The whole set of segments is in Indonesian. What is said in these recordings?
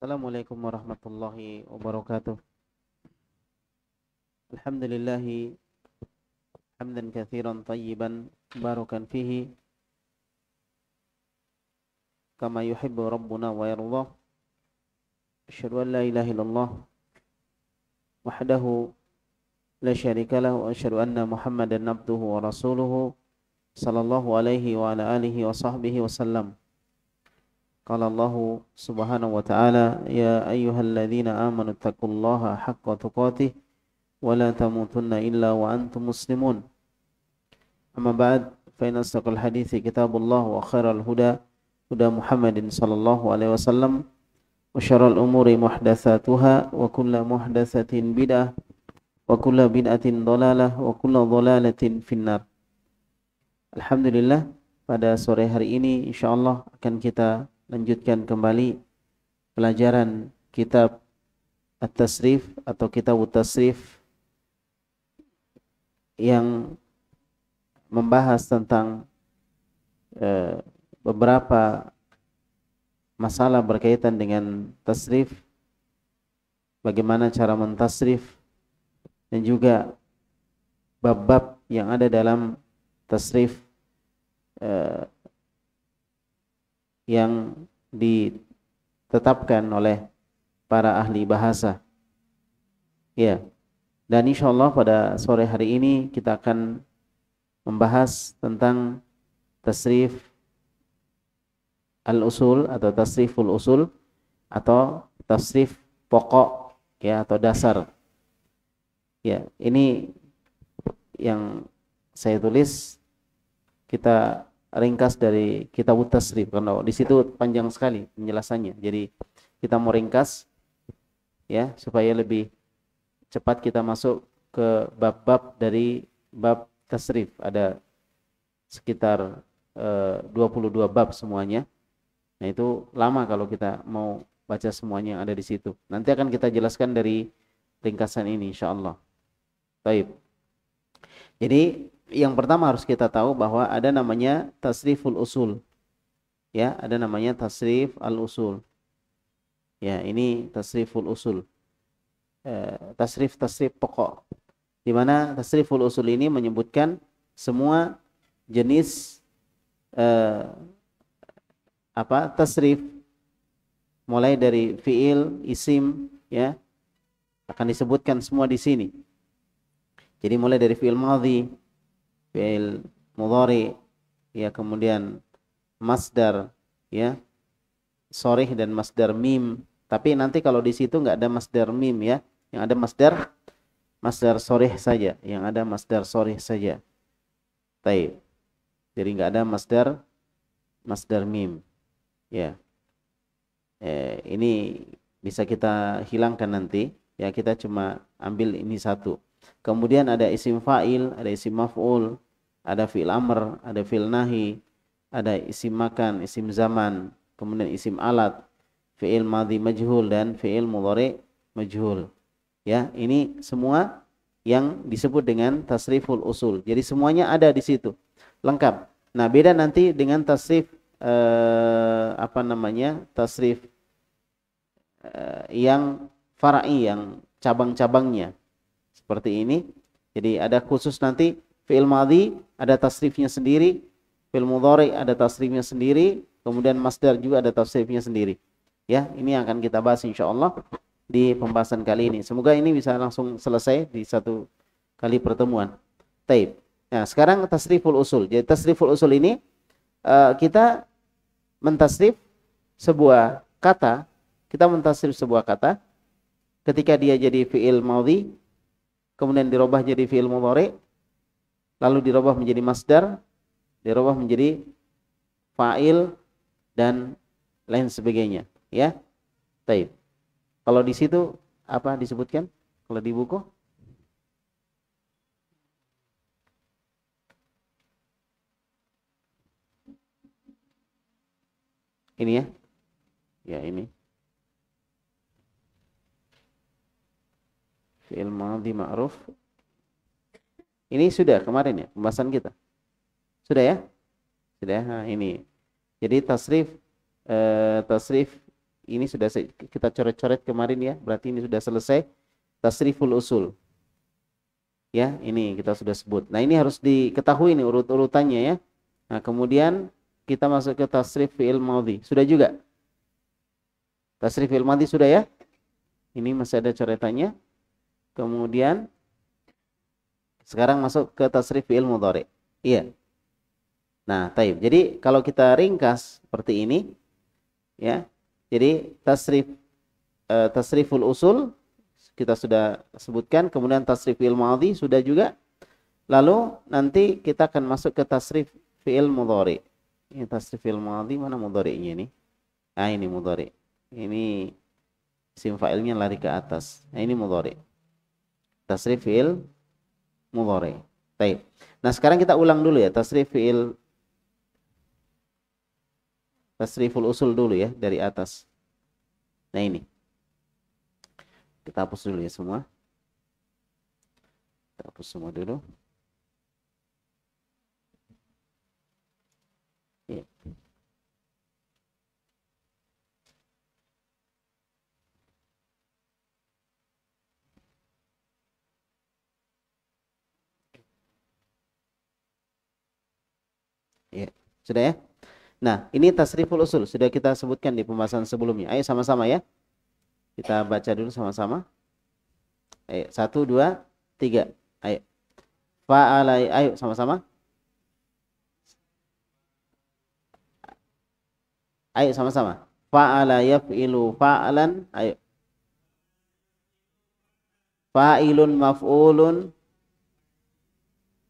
السلام عليكم ورحمة الله وبركاته الحمد لله حمدا كثيرا طيبا باركا فيه كما يحب ربنا ويرضى أشهد أن لا إله إلا الله وحده لا شريك له وأشهد أن محمدا عبده ورسوله صلى الله عليه وعلى آله وصحبه وسلم قال الله سبحانه وتعالى يا أيها الذين آمنوا اتقوا الله حق تقاته ولا تموتن إلا وأنتم مسلمون أما بعد فإن أصدق الحديث كتاب الله وخير الهدى هدى محمد صلى الله عليه وسلم وشر الأمور محدثاتها وكل محدثة بدعة وكل بدعة ضلالة وكل ضلالة في النار Alhamdulillah pada sore hari ini insya Allah akan kita lanjutkan kembali pelajaran kitab At-Tasrif atau kitab At-Tasrif yang membahas tentang e, beberapa masalah berkaitan dengan tasrif bagaimana cara mentasrif dan juga bab-bab yang ada dalam tasrif eh, yang ditetapkan oleh para ahli bahasa. Ya. Dan insya Allah pada sore hari ini kita akan membahas tentang tasrif al-usul atau tasriful usul atau tasrif pokok ya atau dasar. Ya, ini yang saya tulis kita ringkas dari kitab tasrif kalau di situ panjang sekali penjelasannya jadi kita mau ringkas ya supaya lebih cepat kita masuk ke bab-bab dari bab tasrif ada sekitar eh, 22 bab semuanya nah itu lama kalau kita mau baca semuanya yang ada di situ nanti akan kita jelaskan dari ringkasan ini insyaallah baik jadi yang pertama harus kita tahu bahwa ada namanya tasriful usul. Ya, ada namanya tasrif al-usul. Ya, ini tasriful usul. Eh, tasrif tasrif pokok. Di mana tasriful usul ini menyebutkan semua jenis eh, apa? tasrif mulai dari fiil, isim, ya. Akan disebutkan semua di sini. Jadi mulai dari fiil madhi, fi'il mudhari ya kemudian masdar ya sorih dan masdar mim tapi nanti kalau di situ nggak ada masdar mim ya yang ada masdar masdar sorih saja yang ada masdar sorih saja taib jadi nggak ada masdar masdar mim ya eh, ini bisa kita hilangkan nanti ya kita cuma ambil ini satu Kemudian ada isim fa'il, ada isim maf'ul, ada fi'il amr, ada fi'il nahi, ada isim makan, isim zaman, kemudian isim alat, fi'il madhi majhul dan fi'il mudhari majhul. Ya, ini semua yang disebut dengan tasriful usul. Jadi semuanya ada di situ. Lengkap. Nah, beda nanti dengan tasrif eh, apa namanya? tasrif eh, yang farai yang cabang-cabangnya seperti ini. Jadi ada khusus nanti fi'il madhi ada tasrifnya sendiri, fi'il mudhari ada tasrifnya sendiri, kemudian masdar juga ada tasrifnya sendiri. Ya, ini akan kita bahas insya Allah di pembahasan kali ini. Semoga ini bisa langsung selesai di satu kali pertemuan. Taib. Nah, sekarang tasriful usul. Jadi tasriful usul ini eh, kita mentasrif sebuah kata, kita mentasrif sebuah kata ketika dia jadi fi'il maudhi kemudian dirubah jadi fi'il mudhari lalu dirubah menjadi masdar dirubah menjadi fa'il dan lain sebagainya ya taib kalau di situ apa disebutkan kalau di buku ini ya ya ini fi'il madhi ma'ruf ini sudah kemarin ya pembahasan kita sudah ya sudah nah, ini jadi tasrif eh, tasrif ini sudah kita coret-coret kemarin ya berarti ini sudah selesai tasriful usul ya ini kita sudah sebut nah ini harus diketahui nih urut-urutannya ya nah kemudian kita masuk ke tasrif fi'il madhi sudah juga tasrif fi'il madhi sudah ya ini masih ada coretannya Kemudian sekarang masuk ke tasrif fi'il mudhari. Iya. Hmm. Nah, taib. Jadi kalau kita ringkas seperti ini ya. Jadi tasrif uh, tasriful usul kita sudah sebutkan, kemudian tasrif fi'il madhi sudah juga. Lalu nanti kita akan masuk ke tasrif fi'il mudhari. Ini tasrif fi'il madhi mana mudhari-nya ini? Ah ini mudhari. Ini sim fa'ilnya lari ke atas. Nah, ini mudhari tasrif fi'il mudhari baik nah sekarang kita ulang dulu ya tasrif fi'il tasriful usul dulu ya dari atas nah ini kita hapus dulu ya semua kita hapus semua dulu Ya, sudah ya? Nah, ini tasriful usul sudah kita sebutkan di pembahasan sebelumnya. Ayo sama-sama ya. Kita baca dulu sama-sama. Ayo, satu, dua, tiga. Ayo. faalai ayo sama-sama. Ayo sama-sama. Fa'ala yaf'ilu fa'lan. Ayo. Fa'ilun maf'ulun.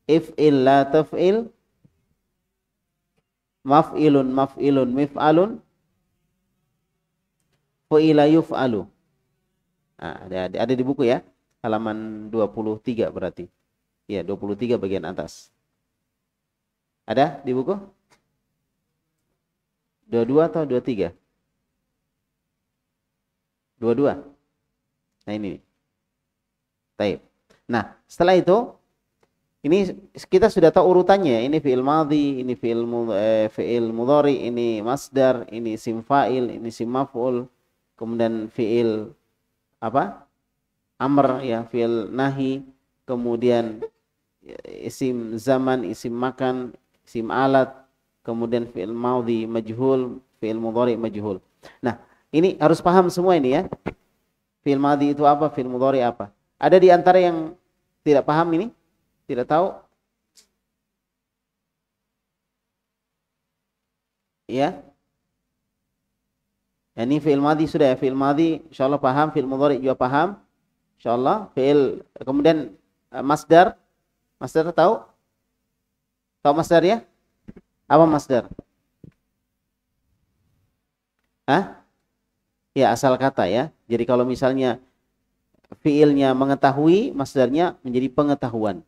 If'il la taf'il maf'ilun maf'ilun mif'alun fu'ila yuf'alu nah, ada, ada ada di buku ya halaman 23 berarti ya 23 bagian atas ada di buku 22 atau 23 22 nah ini Taip. Nah, setelah itu ini kita sudah tahu urutannya. Ini fi'il madhi, ini fi'il eh, fi'il mudhari, ini masdar, ini sim fa'il, ini sim maf'ul, kemudian fi'il apa? Amr ya, fi'il nahi, kemudian eh, isim zaman, isim makan, isim alat, kemudian fi'il madhi majhul, fi'il mudhari majhul. Nah, ini harus paham semua ini ya. Fi'il madhi itu apa, fi'il mudhari apa. Ada di antara yang tidak paham ini? Tidak tahu? Ya. ini fi'il madhi sudah ya. Fi'il madhi insyaAllah paham. Fi'il mudhari juga paham. InsyaAllah. Fi'il. Kemudian e, masdar. Masdar tahu? Tahu masdar ya? Apa masdar? Hah? Ya asal kata ya. Jadi kalau misalnya fi'ilnya mengetahui, masdarnya menjadi pengetahuan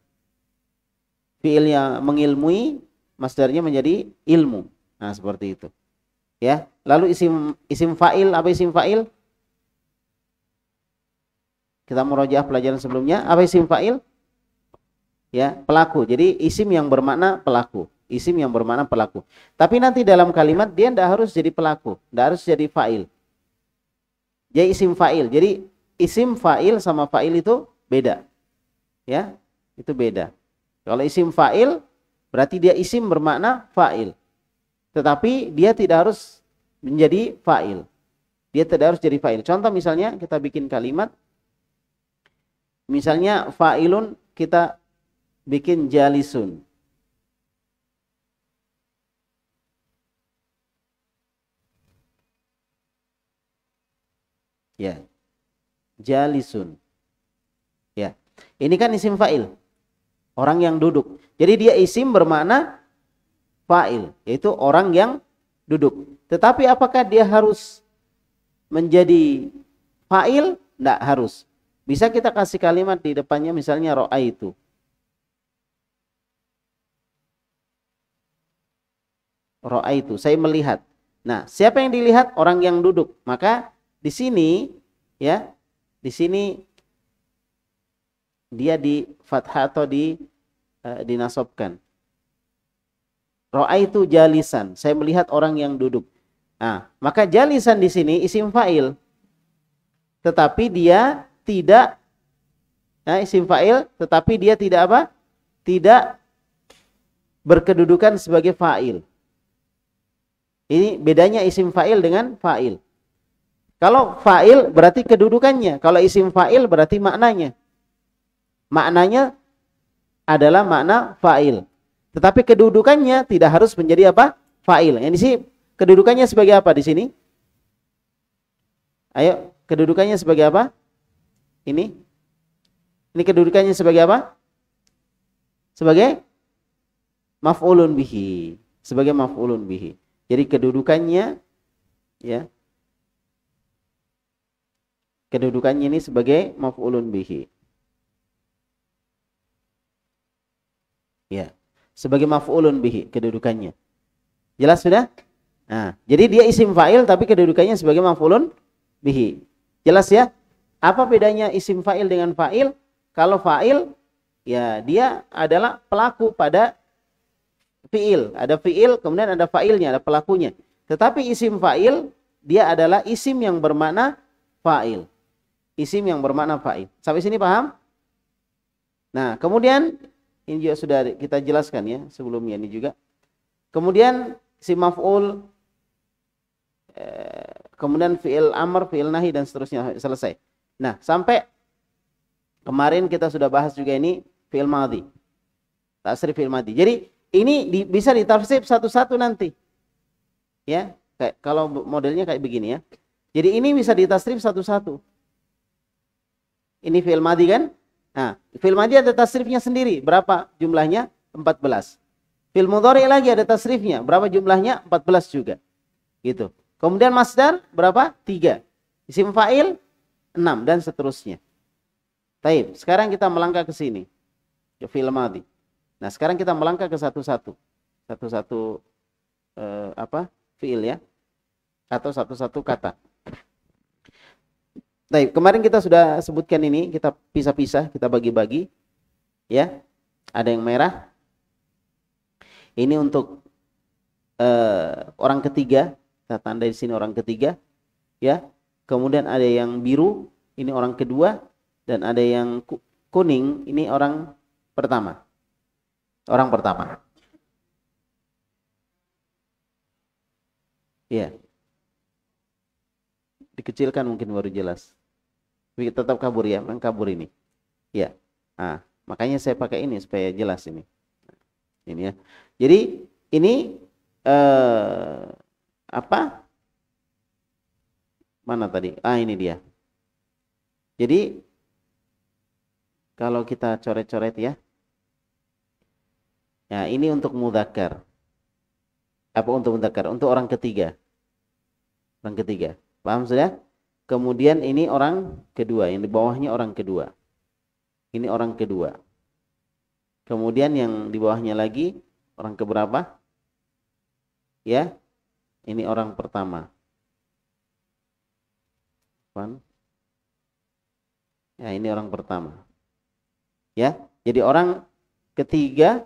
fiilnya mengilmui masdarnya menjadi ilmu nah seperti itu ya lalu isim isim fa'il apa isim fa'il kita murojaah pelajaran sebelumnya apa isim fa'il ya pelaku jadi isim yang bermakna pelaku isim yang bermakna pelaku tapi nanti dalam kalimat dia tidak harus jadi pelaku tidak harus jadi fa'il jadi isim fa'il jadi isim fa'il sama fa'il itu beda ya itu beda kalau isim fa'il berarti dia isim bermakna fa'il. Tetapi dia tidak harus menjadi fa'il. Dia tidak harus jadi fa'il. Contoh misalnya kita bikin kalimat misalnya fa'ilun kita bikin jalisun. Ya. Jalisun. Ya. Ini kan isim fa'il orang yang duduk. Jadi dia isim bermakna fa'il, yaitu orang yang duduk. Tetapi apakah dia harus menjadi fa'il? Tidak harus. Bisa kita kasih kalimat di depannya misalnya ro'a itu. Ro'a itu, saya melihat. Nah, siapa yang dilihat? Orang yang duduk. Maka di sini ya, di sini dia di fathah atau di uh, dinasobkan. itu jalisan, saya melihat orang yang duduk. Nah, maka jalisan di sini isim fa'il. Tetapi dia tidak nah isim fa'il tetapi dia tidak apa? Tidak berkedudukan sebagai fa'il. Ini bedanya isim fa'il dengan fa'il. Kalau fa'il berarti kedudukannya, kalau isim fa'il berarti maknanya. Maknanya adalah makna fa'il. Tetapi kedudukannya tidak harus menjadi apa? Fa'il. ini sih kedudukannya sebagai apa di sini? Ayo, kedudukannya sebagai apa? Ini. Ini kedudukannya sebagai apa? Sebagai maf'ulun bihi. Sebagai maf'ulun bihi. Jadi kedudukannya ya. Kedudukannya ini sebagai maf'ulun bihi. Ya. Sebagai maf'ulun bihi kedudukannya. Jelas sudah? Nah, jadi dia isim fa'il tapi kedudukannya sebagai maf'ulun bihi. Jelas ya? Apa bedanya isim fa'il dengan fa'il? Kalau fa'il ya dia adalah pelaku pada fi'il. Ada fi'il, kemudian ada fa'ilnya, ada pelakunya. Tetapi isim fa'il dia adalah isim yang bermakna fa'il. Isim yang bermakna fa'il. Sampai sini paham? Nah, kemudian ini juga sudah kita jelaskan ya sebelumnya ini juga. Kemudian si maf'ul eh, kemudian fi'il amr, fi'il nahi dan seterusnya selesai. Nah, sampai kemarin kita sudah bahas juga ini fi'il madhi. Tasrif fi'il madhi. Jadi ini di, bisa ditafsir satu-satu nanti. Ya, kayak kalau modelnya kayak begini ya. Jadi ini bisa ditafsir satu-satu. Ini fi'il madhi kan? Nah, fil madi ada tasrifnya sendiri. Berapa jumlahnya? 14. Fil mudhari lagi ada tasrifnya. Berapa jumlahnya? 14 juga. Gitu. Kemudian masdar berapa? 3. Isim fa'il 6 dan seterusnya. Baik, Sekarang kita melangkah ke sini. Ke fil madi. Nah, sekarang kita melangkah ke satu-satu. Satu-satu eh, apa? Fiil ya. Atau satu-satu kata. Baik, kemarin kita sudah sebutkan ini, kita pisah-pisah, kita bagi-bagi. Ya. Ada yang merah. Ini untuk uh, orang ketiga, kita tanda di sini orang ketiga, ya. Kemudian ada yang biru, ini orang kedua dan ada yang kuning, ini orang pertama. Orang pertama. Ya. Dikecilkan mungkin baru jelas tetap kabur ya kabur ini ya nah, makanya saya pakai ini supaya jelas ini ini ya jadi ini eh, apa mana tadi ah ini dia jadi kalau kita coret-coret ya ya ini untuk mudakar. Apa untuk mudakar? Untuk orang ketiga. Orang ketiga. Paham sudah? Kemudian ini orang kedua, yang di bawahnya orang kedua. Ini orang kedua. Kemudian yang di bawahnya lagi orang keberapa? Ya, ini orang pertama. Pan. Ya, ini orang pertama. Ya, jadi orang ketiga,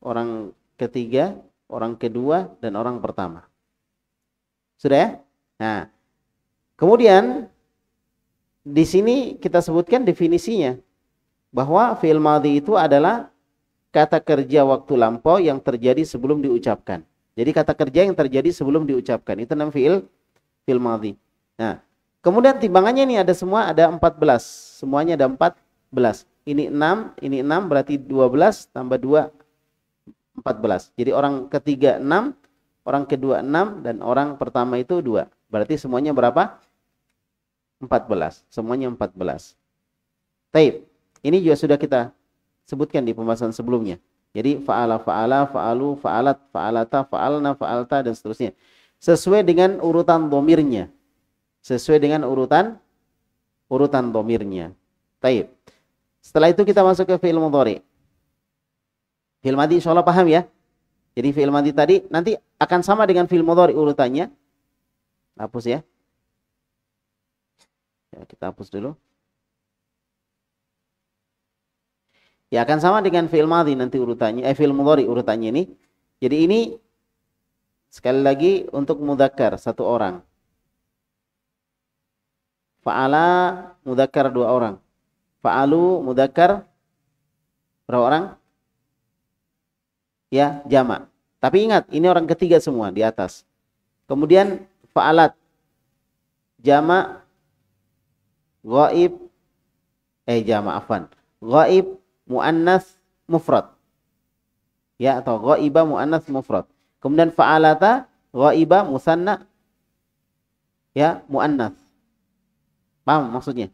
orang ketiga, orang kedua, dan orang pertama. Sudah ya? Nah, kemudian di sini kita sebutkan definisinya bahwa fi'il madhi itu adalah kata kerja waktu lampau yang terjadi sebelum diucapkan. Jadi kata kerja yang terjadi sebelum diucapkan itu namanya fi'il fi'il madhi. Nah, kemudian timbangannya ini ada semua ada 14. Semuanya ada 14. Ini 6, ini 6 berarti 12 tambah 2 14. Jadi orang ketiga 6, orang kedua 6 dan orang pertama itu 2. Berarti semuanya berapa? 14. Semuanya 14. Taib. Ini juga sudah kita sebutkan di pembahasan sebelumnya. Jadi fa'ala fa'ala, fa'alu, fa'alat, fa'alata, fa'alna, fa'alta, dan seterusnya. Sesuai dengan urutan domirnya. Sesuai dengan urutan urutan domirnya. Taib. Setelah itu kita masuk ke fi'il mudhari. Fi'il madi insya Allah paham ya. Jadi fi'il tadi nanti akan sama dengan fi'il mudhari urutannya hapus ya. ya kita hapus dulu ya akan sama dengan fi'il madhi nanti urutannya eh fi'il mudhari urutannya ini jadi ini sekali lagi untuk mudakar satu orang fa'ala mudakar dua orang fa'alu mudakar berapa orang ya jama tapi ingat ini orang ketiga semua di atas kemudian fa'alat Jama, ghaib eh Jama afan ghaib muannas mufrad ya atau gaiba muannas mufrad kemudian fa'alata gaiba musanna ya muannas paham maksudnya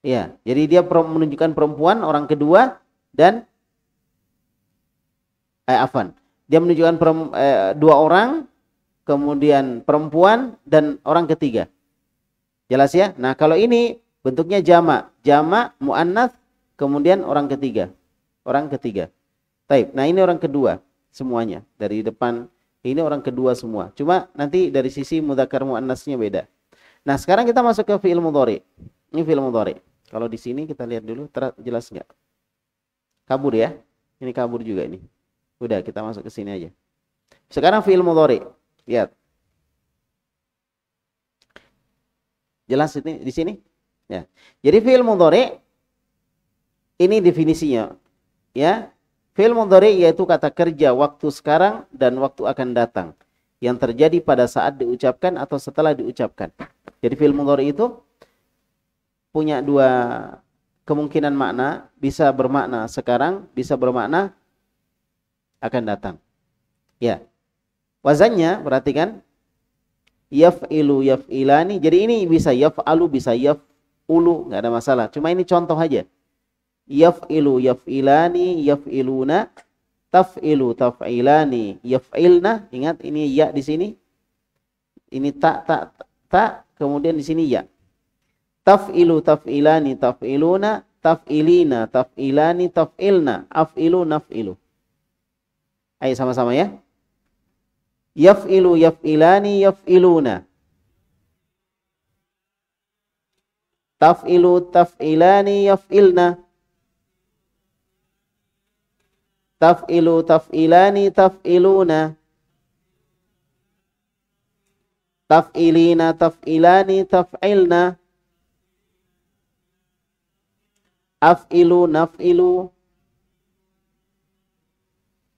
ya jadi dia menunjukkan perempuan orang kedua dan eh afan dia menunjukkan perem, eh, dua orang kemudian perempuan dan orang ketiga. Jelas ya? Nah, kalau ini bentuknya jama jama muannats kemudian orang ketiga. Orang ketiga. Taib. Nah, ini orang kedua semuanya dari depan ini orang kedua semua. Cuma nanti dari sisi mudzakkar muannasnya beda. Nah, sekarang kita masuk ke fi'il mudhari. Ini fi'il mudhari. Kalau di sini kita lihat dulu jelas enggak Kabur ya. Ini kabur juga ini. Udah, kita masuk ke sini aja. Sekarang fi'il mudhari. Lihat. Jelas ini di sini? Ya. Jadi fi'il mudhari ini definisinya. Ya. Fi'il mudhari yaitu kata kerja waktu sekarang dan waktu akan datang yang terjadi pada saat diucapkan atau setelah diucapkan. Jadi fi'il mudhari itu punya dua kemungkinan makna, bisa bermakna sekarang, bisa bermakna akan datang. Ya. Wazannya perhatikan yaf ilani, Jadi ini bisa yaf alu bisa yaf ulu nggak ada masalah. Cuma ini contoh aja. yaf yaf yaf ilu ilani iluna taf ilu taf ilani yaf ilna Ingat ini ya di sini. Ini tak tak tak kemudian di sini ya. taf taf taf taf ilu ilani iluna ilina taf ilani taf ilna af ilu af'ilu ilu Ayo sama-sama ya yaf'ilu yaf'ilani yaf'iluna taf'ilu taf'ilani yaf'ilna taf'ilu taf'ilani taf'iluna taf'ilina taf'ilani taf'ilna af'ilu naf'ilu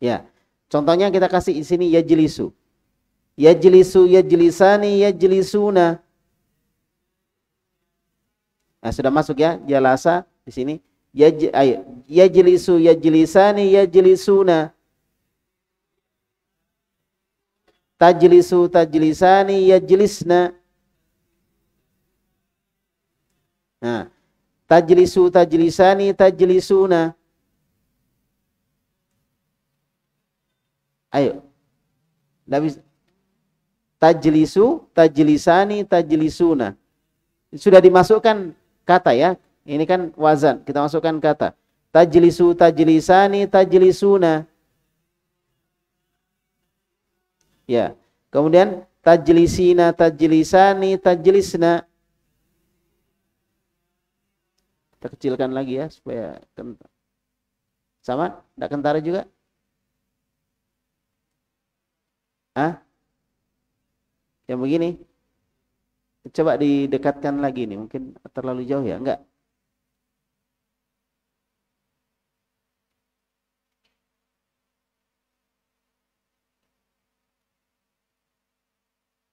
ya contohnya kita kasih di sini yajlisu yajlisu yajlisani yajlisuna nah sudah masuk ya jalasa di sini Yaj, ay, yajlisu yajlisani yajlisuna tajlisu tajlisani yajlisna nah tajlisu tajlisani tajlisuna ayo tidak Tajlisu, tajlisani, tajlisuna. Sudah dimasukkan kata ya. Ini kan wazan, kita masukkan kata. Tajlisu, tajlisani, tajlisuna. Ya. Kemudian tajlisina, tajlisani, tajlisna. Kita kecilkan lagi ya supaya kental. Sama? Tidak kentara juga? Hah? yang begini coba didekatkan lagi nih mungkin terlalu jauh ya enggak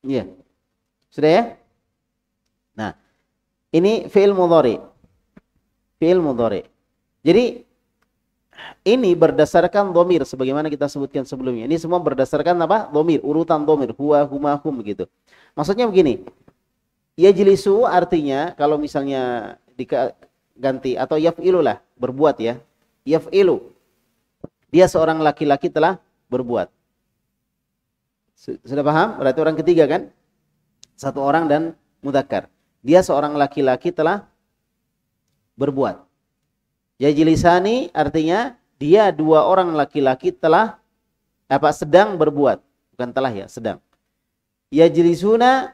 Iya. Sudah ya? Nah, ini fi'il mudhari. Fi'il mudhari. Jadi ini berdasarkan domir sebagaimana kita sebutkan sebelumnya. Ini semua berdasarkan apa? Domir, urutan domir. Huwa, huma, hum gitu. Maksudnya begini. jilisu artinya kalau misalnya diganti atau yaf'ilu lah, berbuat ya. Yaf'ilu. Dia seorang laki-laki telah berbuat. Sudah paham? Berarti orang ketiga kan? Satu orang dan mudakar. Dia seorang laki-laki telah berbuat. Yajlisani artinya dia dua orang laki-laki telah apa sedang berbuat, bukan telah ya, sedang. Yajlisuna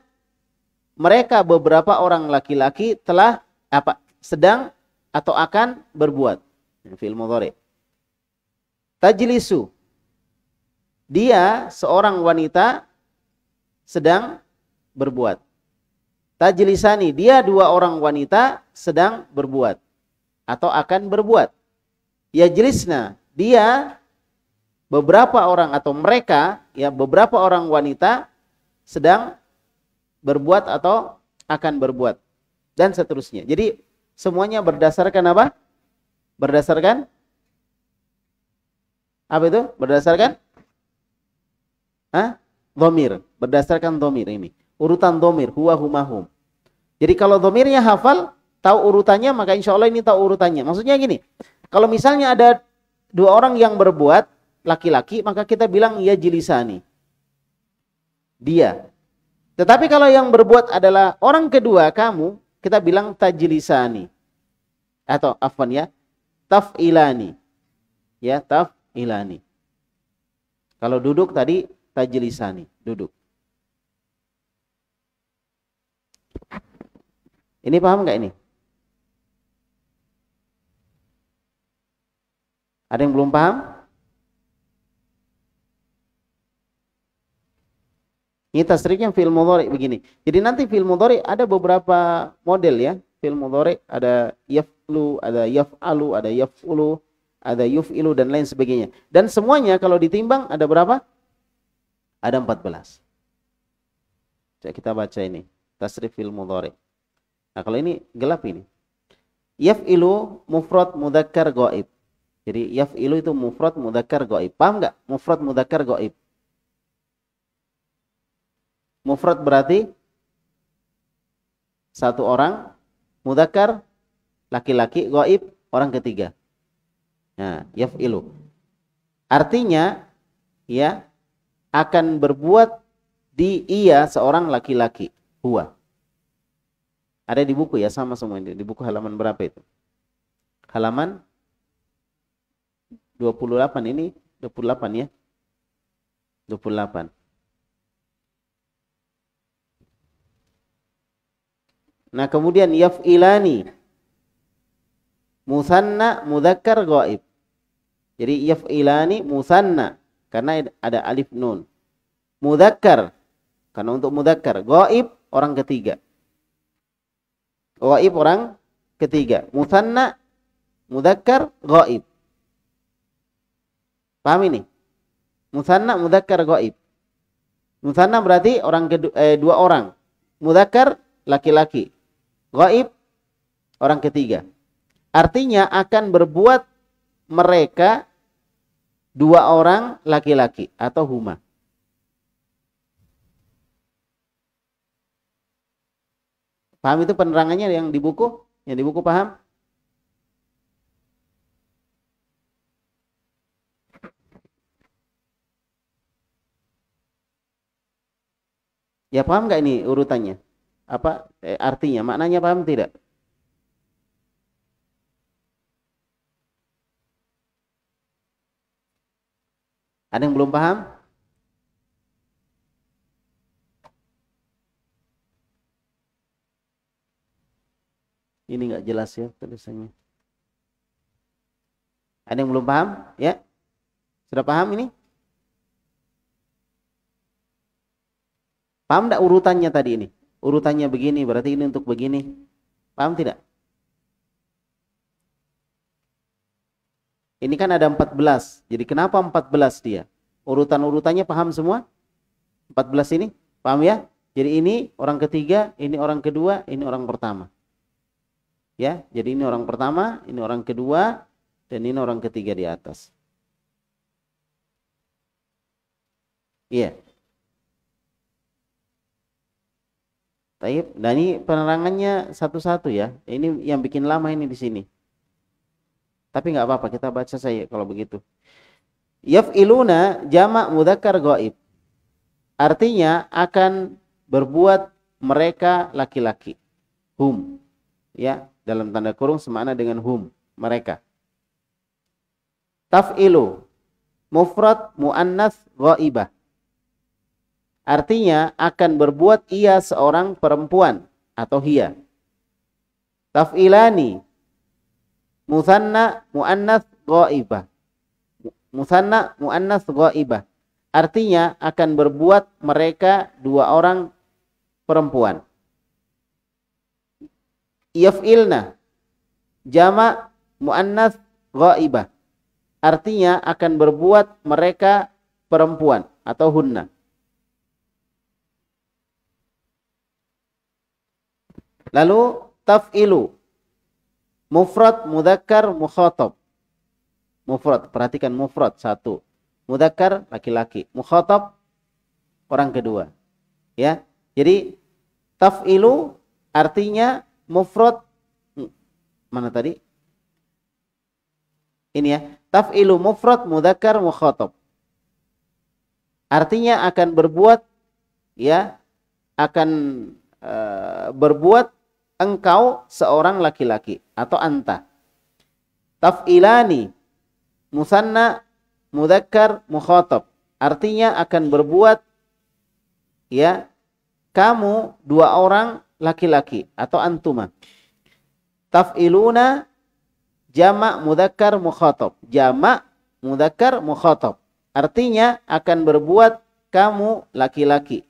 mereka beberapa orang laki-laki telah apa sedang atau akan berbuat. Fil mudhari. Tajlisu. Dia seorang wanita sedang berbuat. Tajilisani dia dua orang wanita sedang berbuat atau akan berbuat. Ya jelisna, dia beberapa orang atau mereka ya beberapa orang wanita sedang berbuat atau akan berbuat dan seterusnya. Jadi semuanya berdasarkan apa? Berdasarkan apa itu? Berdasarkan Hah? Domir. Berdasarkan domir ini. Urutan domir. Huwa humahum. Jadi kalau domirnya hafal, tahu urutannya maka insya Allah ini tahu urutannya. Maksudnya gini, kalau misalnya ada dua orang yang berbuat laki-laki maka kita bilang ya jilisani. Dia. Tetapi kalau yang berbuat adalah orang kedua kamu, kita bilang tajilisani. Atau afwan ya, tafilani. Ya, tafilani. Kalau duduk tadi tajilisani, duduk. Ini paham nggak ini? Ada yang belum paham? Ini tasriknya film mudhari begini. Jadi nanti film mudhari ada beberapa model ya. film mudhari ada yaflu, ada yaf'alu, ada yaf'ulu, ada yuf'ilu dan lain sebagainya. Dan semuanya kalau ditimbang ada berapa? Ada 14. Coba kita baca ini. Tasrif film mudhari. Nah, kalau ini gelap ini. Yaf'ilu mufrad mudzakkar ghaib. Jadi yaf ilu itu mufrad mudzakkar gaib. Paham nggak? Mufrad mudzakkar gaib. Mufrad berarti satu orang, mudzakkar laki-laki, gaib orang ketiga. Nah, ilu Artinya ya akan berbuat di ia seorang laki-laki, huwa. Ada di buku ya sama semua di buku halaman berapa itu? Halaman 28 ini 28 ya 28 Nah kemudian yaf'ilani musanna mudzakkar ghaib jadi yaf'ilani musanna karena ada alif nun mudzakkar karena untuk mudzakkar ghaib orang ketiga ghaib orang ketiga musanna mudzakkar ghaib Paham ini? Musanna mudakar goib. Musanna berarti orang kedua, eh, dua orang. Mudakar laki-laki. Goib orang ketiga. Artinya akan berbuat mereka dua orang laki-laki atau huma. Paham itu penerangannya yang di buku? Yang di buku paham? Ya paham nggak ini urutannya? Apa eh, artinya? Maknanya paham tidak? Ada yang belum paham? Ini nggak jelas ya tulisannya. Ada yang belum paham? Ya, sudah paham ini? Paham tidak urutannya tadi ini? Urutannya begini, berarti ini untuk begini. Paham tidak? Ini kan ada 14. Jadi kenapa 14 dia? Urutan-urutannya paham semua? 14 ini? Paham ya? Jadi ini orang ketiga, ini orang kedua, ini orang pertama. Ya, jadi ini orang pertama, ini orang kedua, dan ini orang ketiga di atas. Iya. Yeah. Taib. Dan nah, ini penerangannya satu-satu ya. Ini yang bikin lama ini di sini. Tapi nggak apa-apa, kita baca saja kalau begitu. Yaf'iluna jamak mudakar goib. Artinya akan berbuat mereka laki-laki. Hum. Ya, dalam tanda kurung semakna dengan hum, mereka. Taf'ilu mufrad muannas go'ibah. Artinya akan berbuat ia seorang perempuan atau hia. Taf'ilani musanna muannas goibah. Musanna muannas goibah. Artinya akan berbuat mereka dua orang perempuan. Yaf'ilna jama' muannas goibah. Artinya akan berbuat mereka perempuan atau hunna. Lalu taf'ilu. Mufrad, mudakar mukhatab. Mufrad, perhatikan mufrad satu. mudakar laki-laki, mukhatab orang kedua. Ya. Jadi taf'ilu artinya mufrad hmm, mana tadi? Ini ya. Taf'ilu mufrad mudakar mukhatab. Artinya akan berbuat ya akan e, berbuat engkau seorang laki-laki atau anta. Taf'ilani musanna mudakar mukhatab. Artinya akan berbuat ya kamu dua orang laki-laki atau antuma. Taf'iluna jamak mudakar mukhatab. Jamak mudakar mukhatab. Artinya akan berbuat kamu laki-laki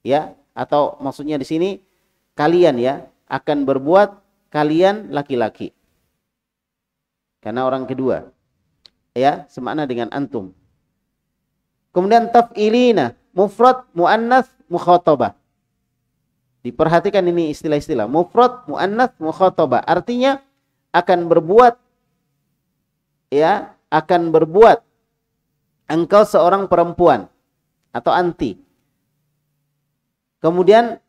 ya atau maksudnya di sini kalian ya akan berbuat kalian laki-laki. Karena orang kedua. Ya, semakna dengan antum. Kemudian taf'ilina, mufrad, muannas, mukhatabah. Diperhatikan ini istilah-istilah. Mufrad, muannas, mukhatabah. Artinya akan berbuat ya, akan berbuat engkau seorang perempuan atau anti. Kemudian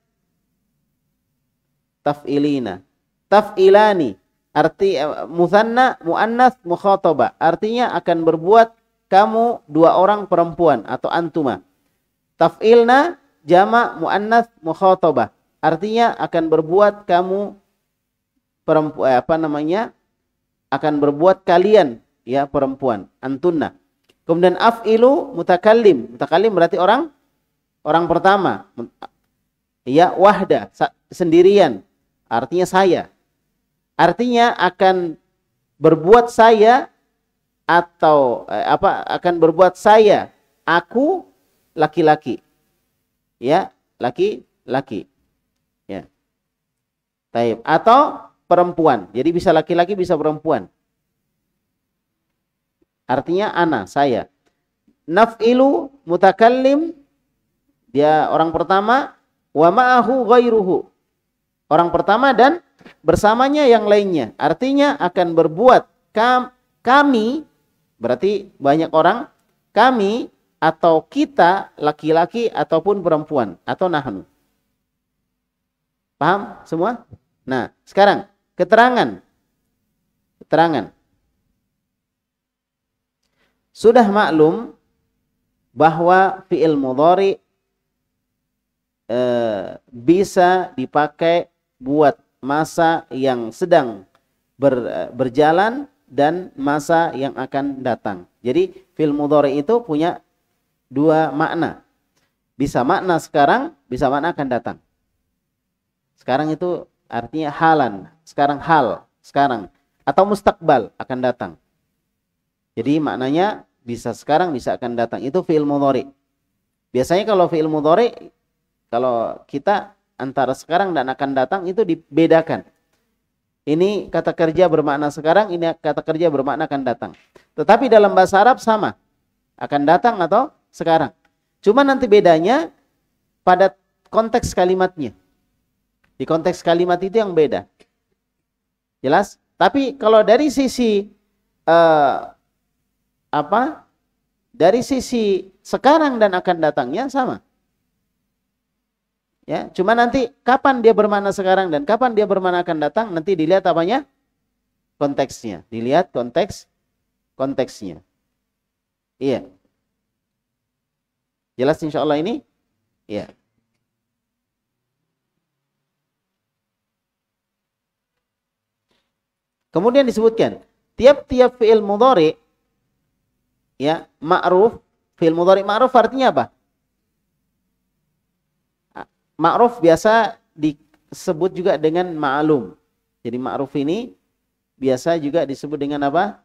taf'ilina. Taf'ilani arti eh, musanna muannas mukhotoba artinya akan berbuat kamu dua orang perempuan atau antuma taf'ilna jama muannas mukhotoba artinya akan berbuat kamu perempuan eh, apa namanya akan berbuat kalian ya perempuan antunna kemudian af'ilu mutakallim mutakallim berarti orang orang pertama ya wahda sendirian Artinya saya. Artinya akan berbuat saya atau eh, apa akan berbuat saya aku laki-laki. Ya, laki-laki. Ya. Taib atau perempuan. Jadi bisa laki-laki bisa perempuan. Artinya ana, saya. Naf'ilu mutakallim dia orang pertama wa ma'ahu ghairuhu Orang pertama dan bersamanya yang lainnya. Artinya akan berbuat kam, kami, berarti banyak orang, kami atau kita laki-laki ataupun perempuan atau nahnu. Paham semua? Nah, sekarang keterangan. Keterangan. Sudah maklum bahwa fi'il mudhari e, bisa dipakai buat masa yang sedang ber, berjalan dan masa yang akan datang. Jadi fil mudhari itu punya dua makna. Bisa makna sekarang, bisa makna akan datang. Sekarang itu artinya halan, sekarang hal, sekarang atau mustakbal akan datang. Jadi maknanya bisa sekarang bisa akan datang. Itu fi'il mudhari. Biasanya kalau fi'il mudhari kalau kita antara sekarang dan akan datang itu dibedakan. Ini kata kerja bermakna sekarang, ini kata kerja bermakna akan datang. Tetapi dalam bahasa Arab sama. Akan datang atau sekarang. Cuma nanti bedanya pada konteks kalimatnya. Di konteks kalimat itu yang beda. Jelas? Tapi kalau dari sisi uh, apa? Dari sisi sekarang dan akan datangnya sama. Ya, cuma nanti kapan dia bermana sekarang dan kapan dia bermana akan datang nanti dilihat apanya? Konteksnya. Dilihat konteks konteksnya. Iya. Jelas insya Allah ini? Iya. Kemudian disebutkan tiap-tiap fiil mudhari ya ma'ruf, fiil mudhari ma'ruf artinya apa? Ma'ruf biasa disebut juga dengan ma'lum. Jadi ma'ruf ini biasa juga disebut dengan apa?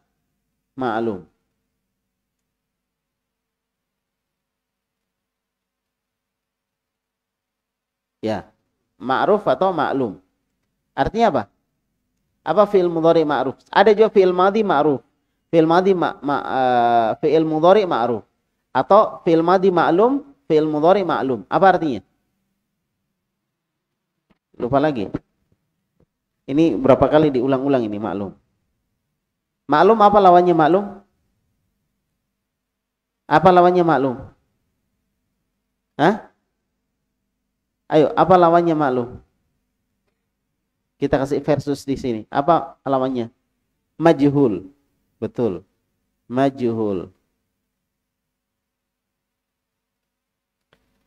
Ma'lum. Ya. Ma'ruf atau ma'lum. Artinya apa? Apa fi'il mudhari ma'ruf? Ada juga fi'il madhi ma'ruf. Fi'il madhi ma, ma, uh, fi'il mudhari ma'ruf. Atau fi'il madhi ma'lum, fi'il mudhari ma'lum. Apa artinya? Lupa lagi. Ini berapa kali diulang-ulang ini maklum. Maklum apa lawannya maklum? Apa lawannya maklum? Hah? Ayo, apa lawannya maklum? Kita kasih versus di sini. Apa lawannya? Majhul. Betul. Majhul.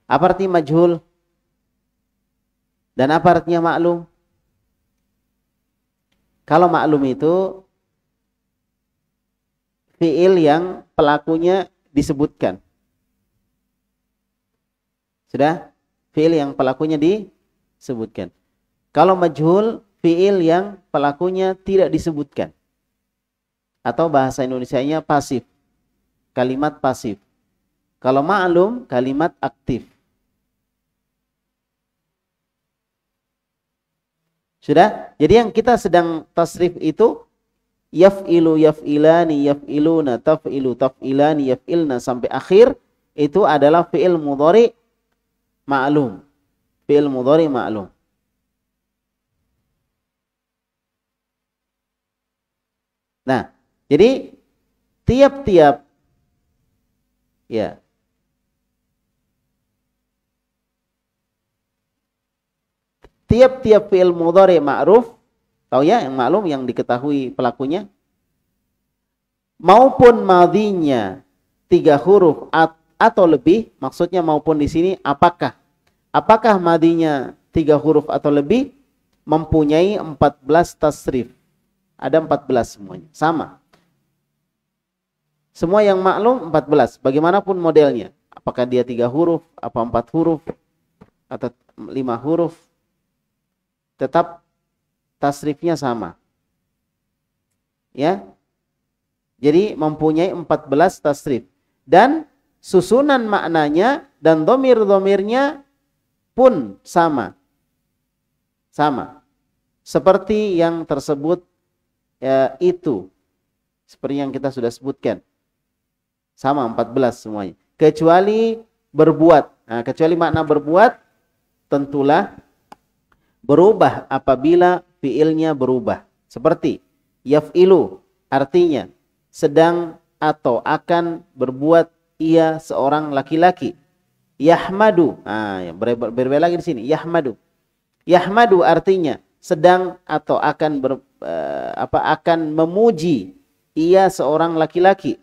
Apa arti majhul? Dan apa artinya maklum? Kalau maklum itu fiil yang pelakunya disebutkan. Sudah? Fiil yang pelakunya disebutkan. Kalau majhul, fiil yang pelakunya tidak disebutkan. Atau bahasa Indonesia-nya pasif. Kalimat pasif. Kalau maklum, kalimat aktif. Sudah? Jadi yang kita sedang tasrif itu yaf'ilu yaf'ilani yaf'iluna taf'ilu taf'ilani yaf'ilna sampai akhir itu adalah fi'il mudhari ma'lum. Fi'il mudhari ma'lum. Nah, jadi tiap-tiap ya tiap-tiap fi'il mudhari ma'ruf, tahu ya yang maklum yang diketahui pelakunya maupun madinya tiga huruf atau lebih, maksudnya maupun di sini apakah? Apakah madinya tiga huruf atau lebih mempunyai 14 tasrif? Ada 14 semuanya, sama. Semua yang maklum 14, bagaimanapun modelnya. Apakah dia tiga huruf, apa empat huruf, atau lima huruf, tetap tasrifnya sama. Ya. Jadi mempunyai 14 tasrif dan susunan maknanya dan domir-domirnya pun sama. Sama. Seperti yang tersebut ya, itu. Seperti yang kita sudah sebutkan. Sama 14 semuanya. Kecuali berbuat. Nah, kecuali makna berbuat tentulah berubah apabila fiilnya berubah. Seperti yaf'ilu artinya sedang atau akan berbuat ia seorang laki-laki. Yahmadu. nah, berbeda ber lagi di sini. Yahmadu. Yahmadu artinya sedang atau akan ber, uh, apa akan memuji ia seorang laki-laki.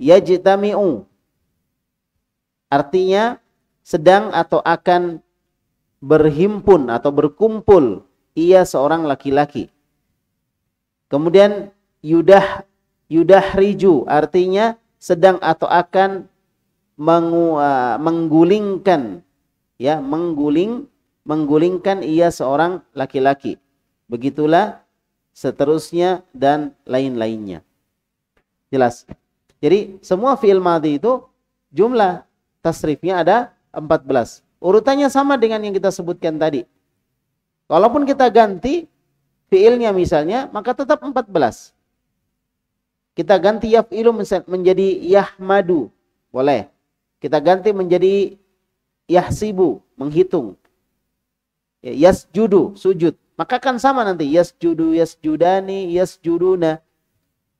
Yajitamiu artinya sedang atau akan berhimpun atau berkumpul ia seorang laki-laki. Kemudian yudah yudah riju artinya sedang atau akan mengu, uh, menggulingkan ya mengguling menggulingkan ia seorang laki-laki. Begitulah seterusnya dan lain-lainnya. Jelas. Jadi semua fi'il madhi itu jumlah tasrifnya ada 14. Urutannya sama dengan yang kita sebutkan tadi. Walaupun kita ganti fiilnya misalnya, maka tetap 14. Kita ganti yaf'ilu menjadi yahmadu. Boleh. Kita ganti menjadi yahsibu, menghitung. Ya, yasjudu, sujud. Maka kan sama nanti. Yasjudu, yasjudani, yasjuduna.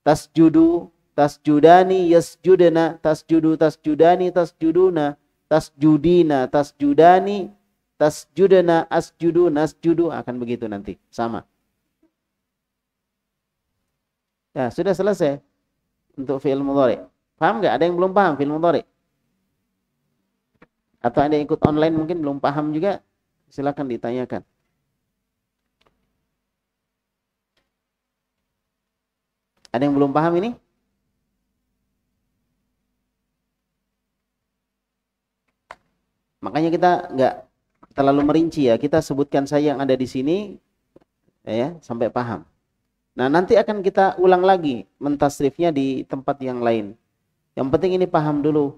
Tasjudu, tasjudani, yasjudana. Tasjudu, tasjudani, tasjuduna tasjudina, tasjudani, tasjudana, asjudu, nasjudu. Akan begitu nanti. Sama. ya sudah selesai untuk film motorik, Paham nggak? Ada yang belum paham film motorik? Atau ada yang ikut online mungkin belum paham juga? Silakan ditanyakan. Ada yang belum paham ini? Makanya kita nggak terlalu merinci ya. Kita sebutkan saya yang ada di sini ya sampai paham. Nah, nanti akan kita ulang lagi mentasrifnya di tempat yang lain. Yang penting ini paham dulu.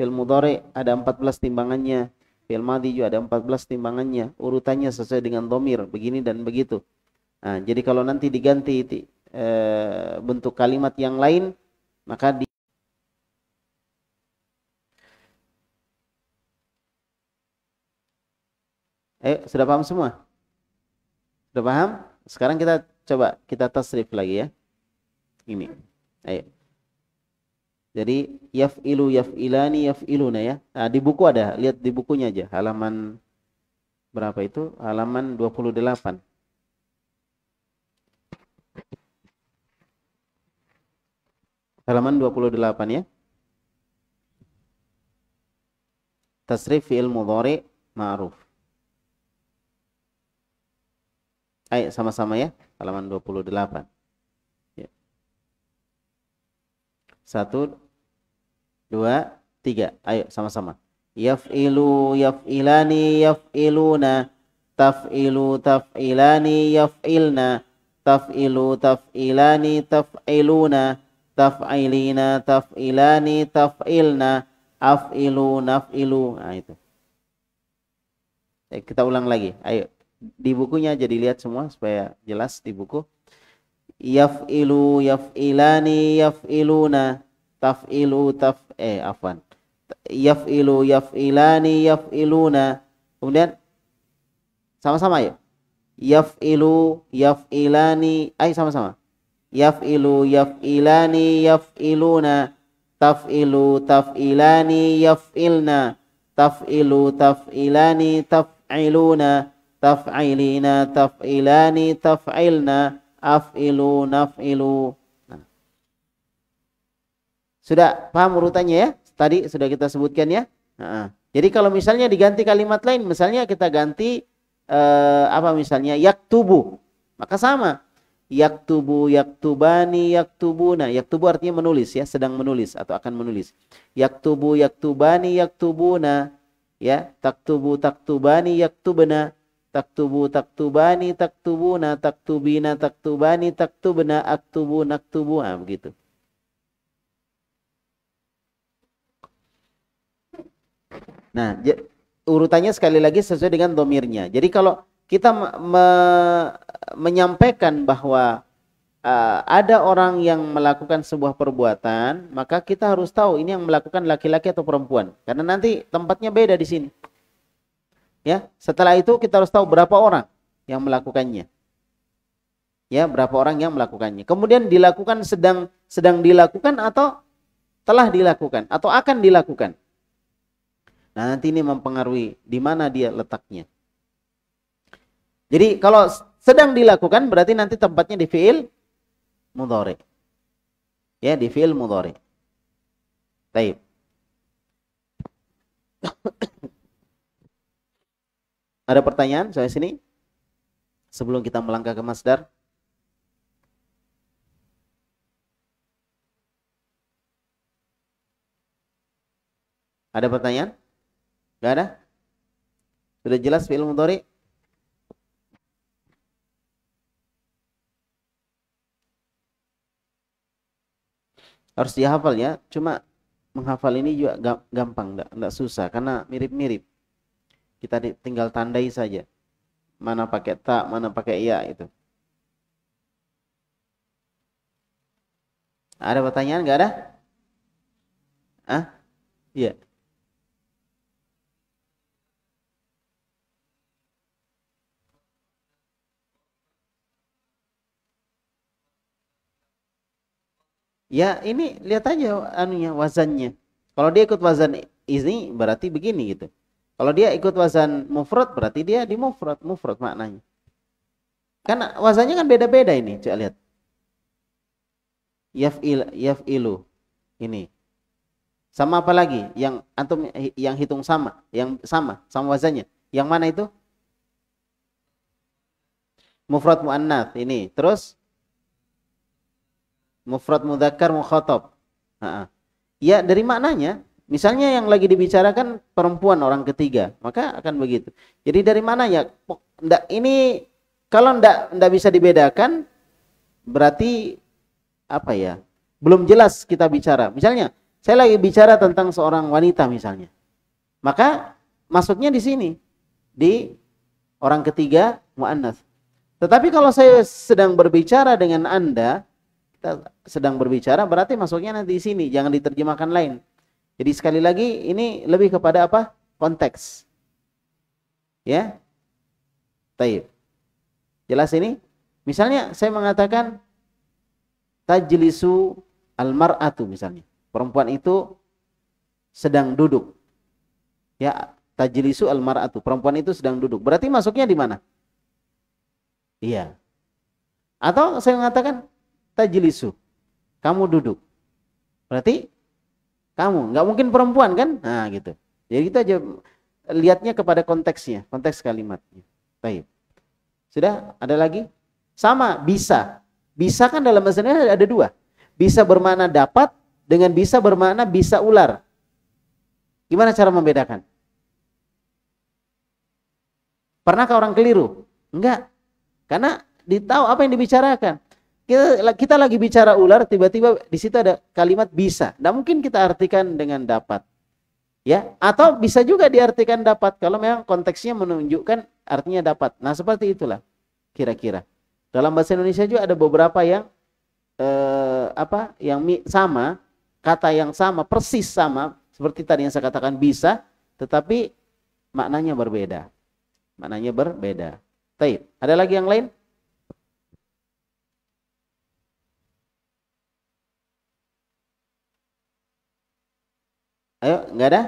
Fil mudore ada 14 timbangannya. Fil madi juga ada 14 timbangannya. Urutannya sesuai dengan domir. Begini dan begitu. Nah, jadi kalau nanti diganti e, bentuk kalimat yang lain, maka di Eh, sudah paham semua? Sudah paham? Sekarang kita coba kita tasrif lagi ya. Ini. Ayo. Jadi yaf ilu yaf'ilu yaf'ilani yaf'iluna ya. Nah, di buku ada, lihat di bukunya aja halaman berapa itu? Halaman 28. Halaman 28 ya. Tasrif ilmu mudhari ma'ruf. Ayo sama-sama ya, halaman 28. Ya. Satu, dua, tiga. Ayo sama-sama. Yaf'ilu, yaf'ilani, yaf'iluna, taf'ilu, taf'ilani, yaf'ilna, taf'ilu, taf'ilani, taf'iluna, taf'ilina, taf'ilani, taf'ilna, af'ilu, naf'ilu. Nah itu. Eh, kita ulang lagi, ayo di bukunya jadi lihat semua supaya jelas di buku yaf ilu yaf ilani yaf iluna taf ilu taf eh yaf ilani yaf iluna kemudian sama-sama ya yaf ilani ay sama-sama yaf yaf yaf ilu ilu ilani iluna taf taf ilani yaf ilna taf ilu taf ilani taf taf'iluna taf'ilina taf'ilani taf'ilna af'ilu naf'ilu nah. sudah paham urutannya ya tadi sudah kita sebutkan ya nah. jadi kalau misalnya diganti kalimat lain misalnya kita ganti eh, apa misalnya yak tubuh maka sama yak yak tubani, tubuh yak tubuna, yak tubuh artinya menulis ya sedang menulis atau akan menulis Yak yak tubuh yak yak tubuna, ya tak tak tubuh tubani, yak tubena tak taktubani tak taktubina taktubani taktubna aktubu naktubu ah, begitu nah urutannya sekali lagi sesuai dengan domirnya jadi kalau kita menyampaikan bahwa ada orang yang melakukan sebuah perbuatan maka kita harus tahu ini yang melakukan laki-laki atau perempuan karena nanti tempatnya beda di sini Ya, setelah itu kita harus tahu berapa orang yang melakukannya. Ya, berapa orang yang melakukannya. Kemudian dilakukan sedang sedang dilakukan atau telah dilakukan atau akan dilakukan. Nah, nanti ini mempengaruhi di mana dia letaknya. Jadi kalau sedang dilakukan berarti nanti tempatnya di fiil mudhari. Ya, di fiil mudhari. Baik. Ada pertanyaan saya sini? Sebelum kita melangkah ke masdar. Ada pertanyaan? Gak ada? Sudah jelas fi'il mudhari? Harus dihafal ya. Cuma menghafal ini juga gampang, enggak, enggak susah karena mirip-mirip. Kita tinggal tandai saja. Mana pakai tak, mana pakai ya itu. Ada pertanyaan nggak ada? Ah, iya. Ya ini lihat aja anunya wazannya. Kalau dia ikut wazan ini berarti begini gitu. Kalau dia ikut wazan mufrad berarti dia di mufrad, mufrad maknanya. Karena wazannya kan beda-beda ini, coba lihat. Yaf'il yaf'ilu ini. Sama apa lagi yang antum yang hitung sama, yang sama, sama wazannya. Yang mana itu? Mufrad muannats ini. Terus mufrad mudzakkar mukhatab. Ya, dari maknanya Misalnya yang lagi dibicarakan perempuan orang ketiga, maka akan begitu. Jadi dari mana ya? Ndak, ini kalau ndak ndak bisa dibedakan, berarti apa ya? Belum jelas kita bicara. Misalnya saya lagi bicara tentang seorang wanita misalnya, maka masuknya di sini di orang ketiga muannas. Tetapi kalau saya sedang berbicara dengan anda, kita sedang berbicara berarti masuknya nanti di sini, jangan diterjemahkan lain jadi sekali lagi ini lebih kepada apa? Konteks. Ya. Taib. Jelas ini? Misalnya saya mengatakan tajlisu almar'atu misalnya. Perempuan itu sedang duduk. Ya, tajlisu almar'atu. Perempuan itu sedang duduk. Berarti masuknya di mana? Iya. Atau saya mengatakan tajlisu. Kamu duduk. Berarti kamu nggak mungkin perempuan kan nah gitu jadi kita aja lihatnya kepada konteksnya konteks kalimatnya baik sudah ada lagi sama bisa bisa kan dalam bahasa Indonesia ada dua bisa bermakna dapat dengan bisa bermakna bisa ular gimana cara membedakan pernahkah orang keliru enggak karena ditahu apa yang dibicarakan kita, kita lagi bicara ular, tiba-tiba di situ ada kalimat bisa. Nah mungkin kita artikan dengan dapat. Ya, atau bisa juga diartikan dapat kalau memang konteksnya menunjukkan artinya dapat. Nah, seperti itulah kira-kira. Dalam bahasa Indonesia juga ada beberapa yang eh, apa? yang sama, kata yang sama, persis sama seperti tadi yang saya katakan bisa, tetapi maknanya berbeda. Maknanya berbeda. Baik, ada lagi yang lain? Ayo, enggak ada?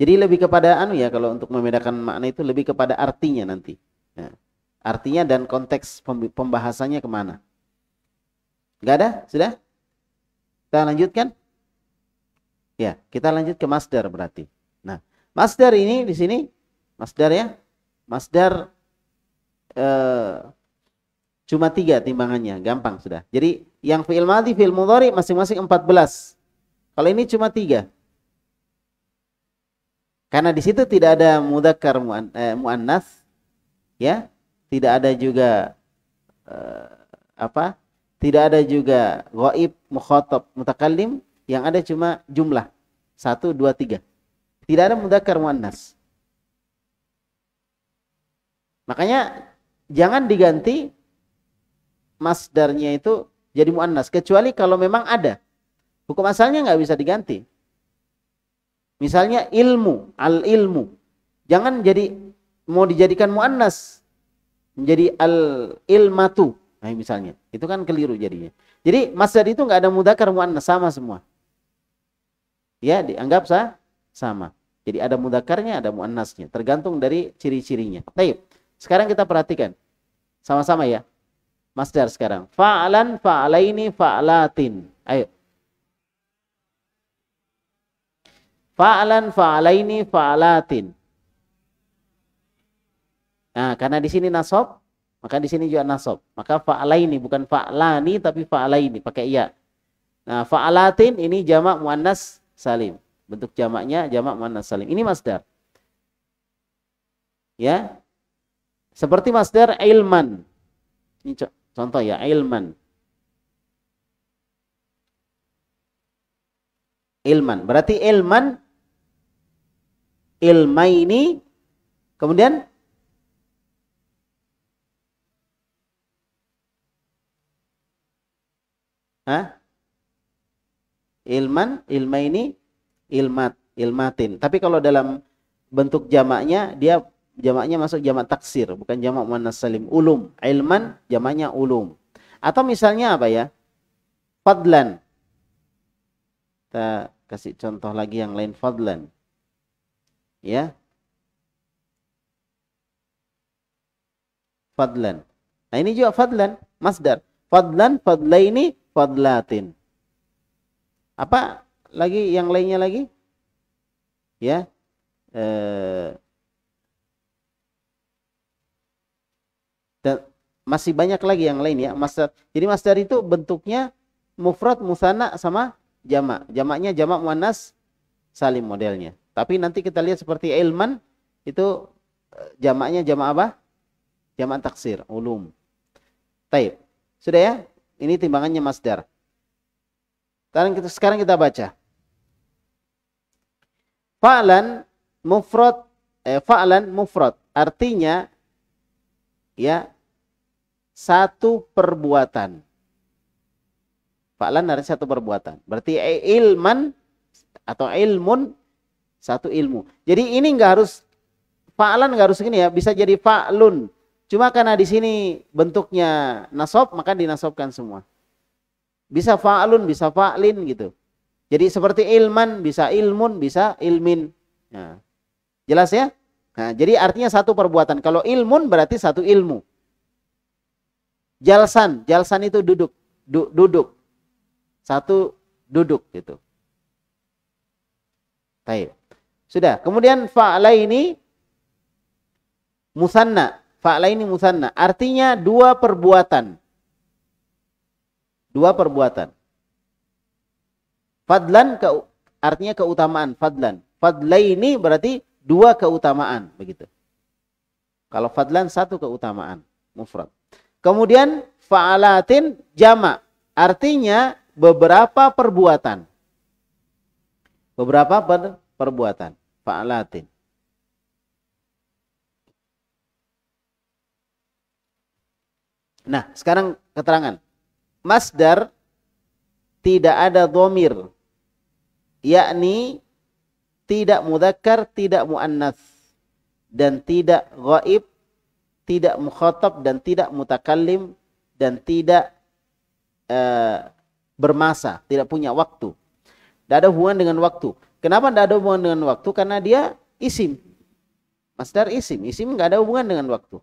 Jadi lebih kepada anu ya kalau untuk membedakan makna itu lebih kepada artinya nanti. Ya. Artinya dan konteks pembahasannya kemana. Enggak ada? Sudah? Kita lanjutkan? Ya, kita lanjut ke masdar berarti. Nah, masdar ini di sini masdar ya. Masdar eh, cuma tiga timbangannya, gampang sudah. Jadi yang fi'il madhi, fi'il mudhari masing-masing belas Kalau ini cuma tiga. Karena di situ tidak ada mudakar eh, muannas ya, tidak ada juga eh, apa? Tidak ada juga goib mukhotob mutakalim, yang ada cuma jumlah. Satu, dua, tiga. Tidak ada mudakar muannas. Makanya jangan diganti masdarnya itu jadi muannas kecuali kalau memang ada. Hukum asalnya nggak bisa diganti. Misalnya ilmu, al-ilmu. Jangan jadi mau dijadikan muannas menjadi al-ilmatu. Nah, misalnya. Itu kan keliru jadinya. Jadi masdar itu nggak ada mudakar muannas sama semua. Ya, dianggap sah sama. Jadi ada mudakarnya, ada muannasnya, tergantung dari ciri-cirinya. Baik. Sekarang kita perhatikan. Sama-sama ya. Masdar sekarang. Fa'alan, fa'alaini, fa'alatin. Ayo. Fa'lan, fa'alaini, fa'alatin. Nah, karena di sini nasab, maka di sini juga nasab. Maka fa'alaini bukan fa'lani tapi fa'alaini pakai iya. Nah, fa'alatin ini jamak muannas salim. Bentuk jamaknya jamak muannas salim. Ini masdar. Ya. Seperti masdar ilman. Ini contoh ya, ilman. Ilman. Berarti ilman ilmaini kemudian Hah? Ilman, ilmaini, ilmat, ilmatin. Tapi kalau dalam bentuk jamaknya dia jamaknya masuk jamak taksir, bukan jamak muannas salim. Ulum, ilman jamaknya ulum. Atau misalnya apa ya? Fadlan. Kita kasih contoh lagi yang lain fadlan ya fadlan nah ini juga fadlan masdar fadlan fadlaini fadlatin apa lagi yang lainnya lagi ya eh, dan masih banyak lagi yang lain ya masdar jadi masdar itu bentuknya mufrad musana sama jamak jamaknya jamak muannas salim modelnya tapi nanti kita lihat seperti ilman itu eh, jamaknya jamak apa? Jamak taksir, ulum. Taib. Sudah ya? Ini timbangannya masdar. Sekarang kita, sekarang kita baca. Fa'lan mufrad eh, fa'lan mufrad artinya ya satu perbuatan. Fa'lan artinya satu perbuatan. Berarti ilman atau ilmun satu ilmu. Jadi ini nggak harus fa'lan nggak harus gini ya, bisa jadi fa'lun. Cuma karena di sini bentuknya nasob, maka dinasobkan semua. Bisa fa'lun, bisa fa'lin gitu. Jadi seperti ilman, bisa ilmun, bisa ilmin. Nah, jelas ya? Nah, jadi artinya satu perbuatan. Kalau ilmun berarti satu ilmu. Jalsan, jalsan itu duduk, du, duduk. Satu duduk gitu. Baik. Sudah. Kemudian fa'la ini musanna. Fa'la ini musanna. Artinya dua perbuatan. Dua perbuatan. Fadlan ke, artinya keutamaan. Fadlan. Fadla ini berarti dua keutamaan. Begitu. Kalau fadlan satu keutamaan. Mufrad. Kemudian fa'alatin jama. Artinya beberapa perbuatan. Beberapa per perbuatan fa'alatin Nah, sekarang keterangan. Masdar tidak ada domir. Yakni tidak mudakar, tidak mu'annas. Dan tidak gaib, tidak mukhatab, dan tidak mutakallim, dan tidak uh, bermasa, tidak punya waktu. Tidak ada hubungan dengan waktu. Kenapa tidak ada hubungan dengan waktu? Karena dia isim. Masdar isim. Isim nggak ada hubungan dengan waktu.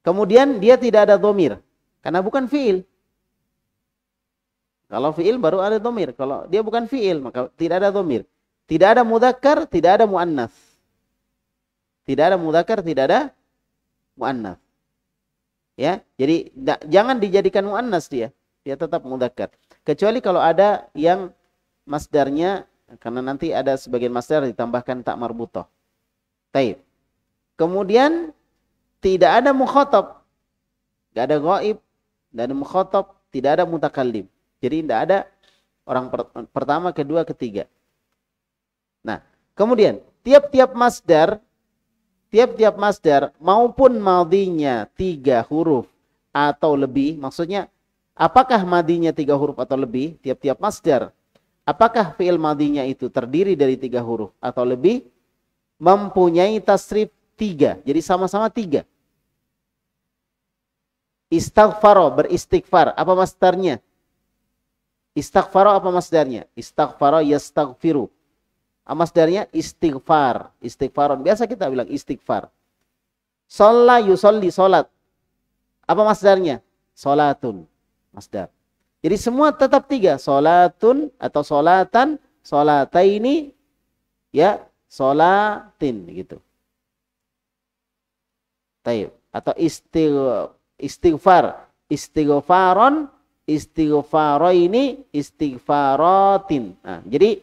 Kemudian dia tidak ada domir. Karena bukan fi'il. Kalau fi'il baru ada domir. Kalau dia bukan fi'il, maka tidak ada domir. Tidak ada mudakar, tidak ada mu'annas. Tidak ada mudakar, tidak ada mu'annas. Ya, jadi jangan dijadikan mu'annas dia. Dia tetap mudakar. Kecuali kalau ada yang masdarnya karena nanti ada sebagian masdar ditambahkan tak marbutoh. Taib. Kemudian tidak ada mukhotob. Tidak ada goib. Tidak ada mukhotob. Tidak ada mutakallim. Jadi tidak ada orang per pertama, kedua, ketiga. Nah, kemudian tiap-tiap masdar tiap-tiap masdar maupun madinya tiga huruf atau lebih, maksudnya apakah madinya tiga huruf atau lebih, tiap-tiap masdar apakah fi'il madinya itu terdiri dari tiga huruf atau lebih mempunyai tasrif tiga. Jadi sama-sama tiga. Istaghfaro, beristighfar. Apa masternya Istaghfaro apa masdarnya? Istaghfaro yastaghfiru. Masdarnya istighfar. Istighfaron. Biasa kita bilang istighfar. Solla yusolli, sholat Apa masdarnya? sholatun Masdar. Jadi semua tetap tiga. Solatun atau solatan, solataini, ya solatin gitu. Taib. Atau istighfar, istighfaron, istighfaroini, istighfarotin. Nah, jadi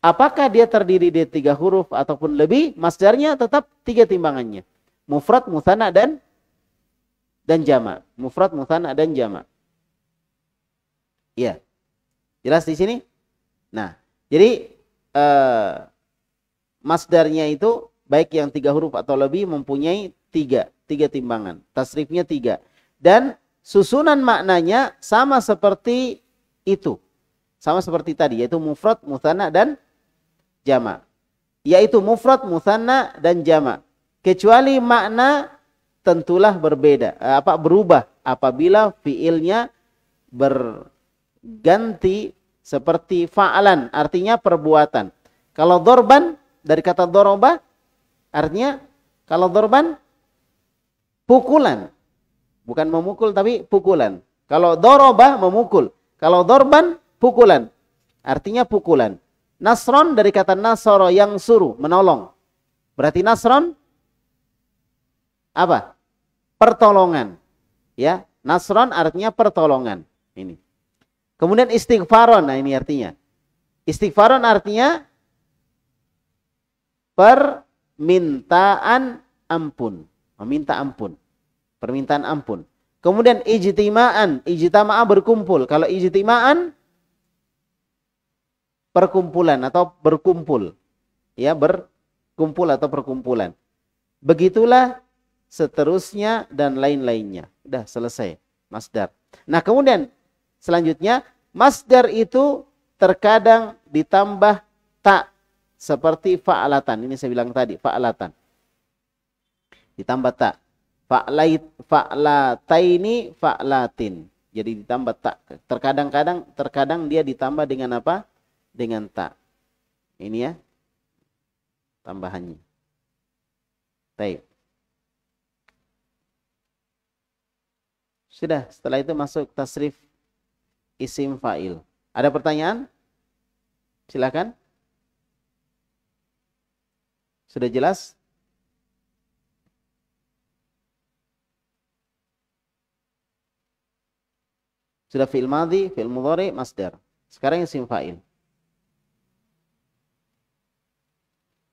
apakah dia terdiri dari tiga huruf ataupun lebih, masdarnya tetap tiga timbangannya. Mufrad, musanna dan dan jama. Mufrad, musanna dan jama. Iya. Jelas di sini? Nah, jadi eh, masdarnya itu baik yang tiga huruf atau lebih mempunyai tiga, tiga timbangan. Tasrifnya tiga. Dan susunan maknanya sama seperti itu. Sama seperti tadi, yaitu mufrad, muthana, dan jama. Yaitu mufrad, muthana, dan jama. Kecuali makna tentulah berbeda, eh, apa berubah apabila fiilnya ber ganti seperti fa'alan artinya perbuatan. Kalau dorban dari kata doroba artinya kalau dorban pukulan. Bukan memukul tapi pukulan. Kalau doroba memukul. Kalau dorban pukulan. Artinya pukulan. Nasron dari kata nasoro yang suruh menolong. Berarti nasron apa? Pertolongan. Ya, nasron artinya pertolongan. Ini. Kemudian istighfaron, nah ini artinya. Istighfaron artinya permintaan ampun, meminta ampun, permintaan ampun. Kemudian ijtima'an, Ijtima'a berkumpul. Kalau ijtima'an perkumpulan atau berkumpul. Ya, berkumpul atau perkumpulan. Begitulah seterusnya dan lain-lainnya. Udah selesai, Masdar. Nah, kemudian Selanjutnya, masdar itu terkadang ditambah tak seperti fa'alatan. Ini saya bilang tadi, fa'alatan. Ditambah tak. Fa'lait, ini fa'latin. Jadi ditambah tak. Terkadang-kadang terkadang dia ditambah dengan apa? Dengan tak. Ini ya. Tambahannya. Baik. Sudah, setelah itu masuk tasrif isim fa'il. Ada pertanyaan? Silakan. Sudah jelas? Sudah fi'il madhi, fi'il mudhari, masdar. Sekarang isim fa'il.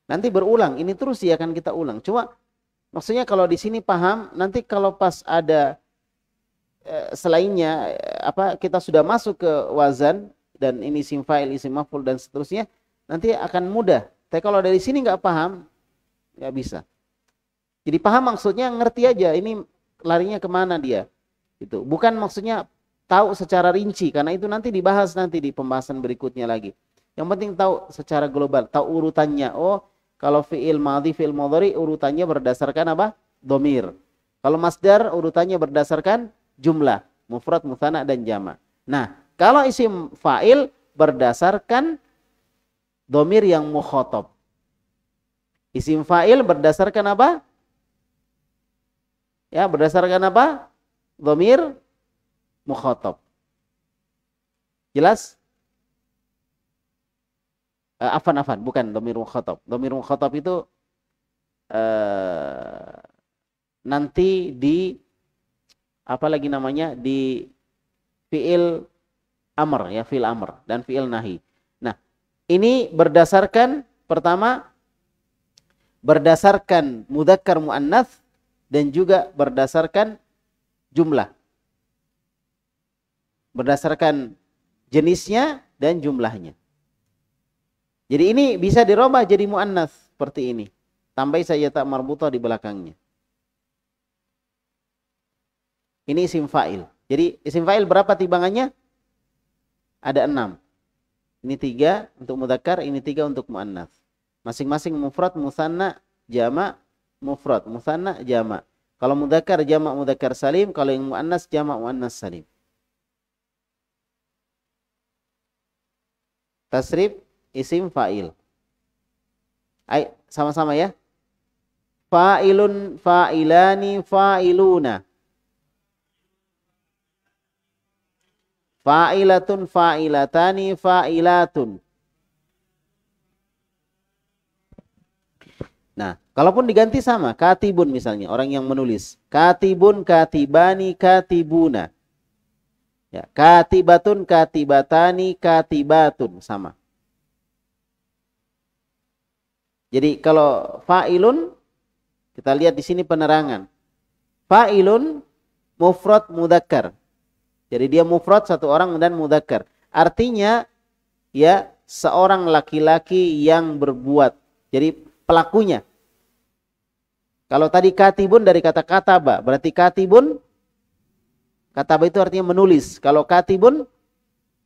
Nanti berulang, ini terus ya akan kita ulang. Cuma maksudnya kalau di sini paham, nanti kalau pas ada Eh, selainnya eh, apa kita sudah masuk ke wazan dan ini isim fa'il, isim maf'ul dan seterusnya nanti akan mudah. Tapi kalau dari sini nggak paham nggak bisa. Jadi paham maksudnya ngerti aja ini larinya kemana dia itu bukan maksudnya tahu secara rinci karena itu nanti dibahas nanti di pembahasan berikutnya lagi yang penting tahu secara global tahu urutannya oh kalau fiil madhi fiil madhari urutannya berdasarkan apa domir kalau masdar urutannya berdasarkan jumlah mufrad mutsana dan jama nah kalau isim fa'il berdasarkan domir yang mukhotob isim fa'il berdasarkan apa ya berdasarkan apa domir mukhotob jelas uh, afan afan bukan domir mukhotob domir mukhotob itu uh, nanti di apalagi namanya di fiil amr ya fiil amr dan fiil nahi. Nah, ini berdasarkan pertama berdasarkan mudzakkar muannats dan juga berdasarkan jumlah. Berdasarkan jenisnya dan jumlahnya. Jadi ini bisa dirubah jadi muannats seperti ini. Tambah saya tak marbutah di belakangnya. Ini isim fa'il. Jadi isim fa'il berapa timbangannya? Ada enam. Ini tiga untuk mudakar, ini tiga untuk mu'annas. Masing-masing mufrad, musanna, jama, mufrad, musanna, jama. Kalau mudakar, jama, mudakar salim. Kalau yang mu'annas, jama, mu'annas salim. Tasrif, isim fa'il. Sama-sama ya. Fa'ilun, fa'ilani, fa'iluna. Fa'ilatun fa'ilatani fa'ilatun. Nah, kalaupun diganti sama, katibun misalnya, orang yang menulis. Katibun, katibani, katibuna. Ya, katibatun, katibatani, katibatun sama. Jadi kalau fa'ilun kita lihat di sini penerangan. Fa'ilun mufrad mudakar. Jadi dia mufrad satu orang dan mudakar. Artinya ya seorang laki-laki yang berbuat. Jadi pelakunya. Kalau tadi katibun dari kata kataba, berarti katibun kataba itu artinya menulis. Kalau katibun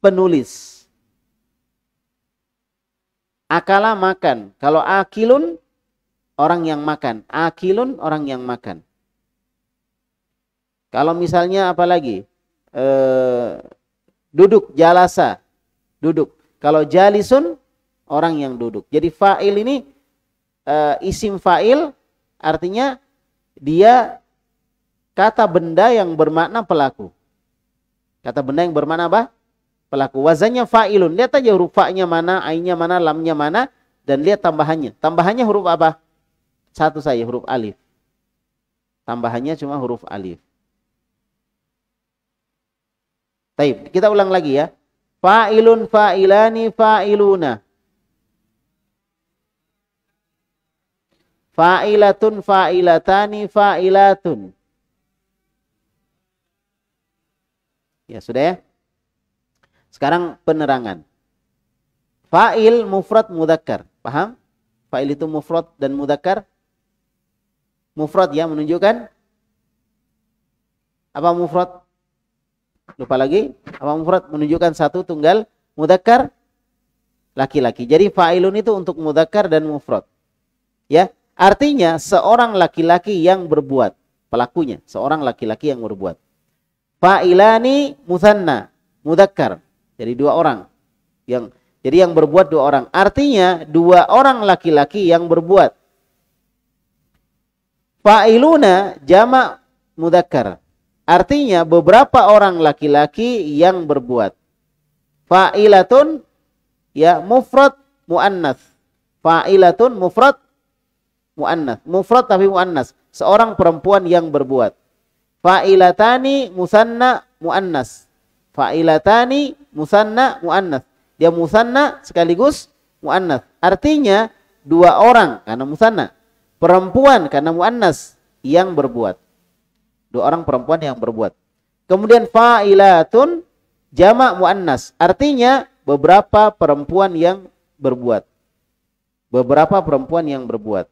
penulis. Akala makan. Kalau akilun orang yang makan. Akilun orang yang makan. Kalau misalnya apalagi? Eh, duduk jalasa duduk. Kalau jalisun orang yang duduk. Jadi fa'il ini e, isim fa'il artinya dia kata benda yang bermakna pelaku. Kata benda yang bermakna apa? Pelaku. Wazannya fa'ilun. Lihat aja huruf fa'nya mana, ainnya mana, lamnya mana dan lihat tambahannya. Tambahannya huruf apa? Satu saja huruf alif. Tambahannya cuma huruf alif. Taib. Kita ulang lagi ya. Fa'ilun fa'ilani fa'iluna. Fa'ilatun fa'ilatani fa'ilatun. Ya sudah ya. Sekarang penerangan. Fa'il mufrad mudakar. Paham? Fa'il itu mufrad dan mudakar. Mufrad ya menunjukkan apa mufrad? lupa lagi apa mufrad menunjukkan satu tunggal mudakar laki-laki. Jadi fa'ilun itu untuk mudakar dan mufrad. Ya, artinya seorang laki-laki yang berbuat pelakunya, seorang laki-laki yang berbuat. Fa'ilani musanna mudakar. Jadi dua orang yang jadi yang berbuat dua orang. Artinya dua orang laki-laki yang berbuat. Fa'iluna jamak mudakar. Artinya beberapa orang laki-laki yang berbuat. Fa'ilatun ya mufrad muannas. Fa'ilatun mufrad muannas. Mufrad tapi muannas. Seorang perempuan yang berbuat. Fa'ilatani musanna muannas. Fa'ilatani musanna muannas. Dia musanna sekaligus muannas. Artinya dua orang karena musanna, perempuan karena muannas yang berbuat. Dua orang perempuan yang berbuat. Kemudian fa'ilatun jamak muannas. Artinya beberapa perempuan yang berbuat. Beberapa perempuan yang berbuat.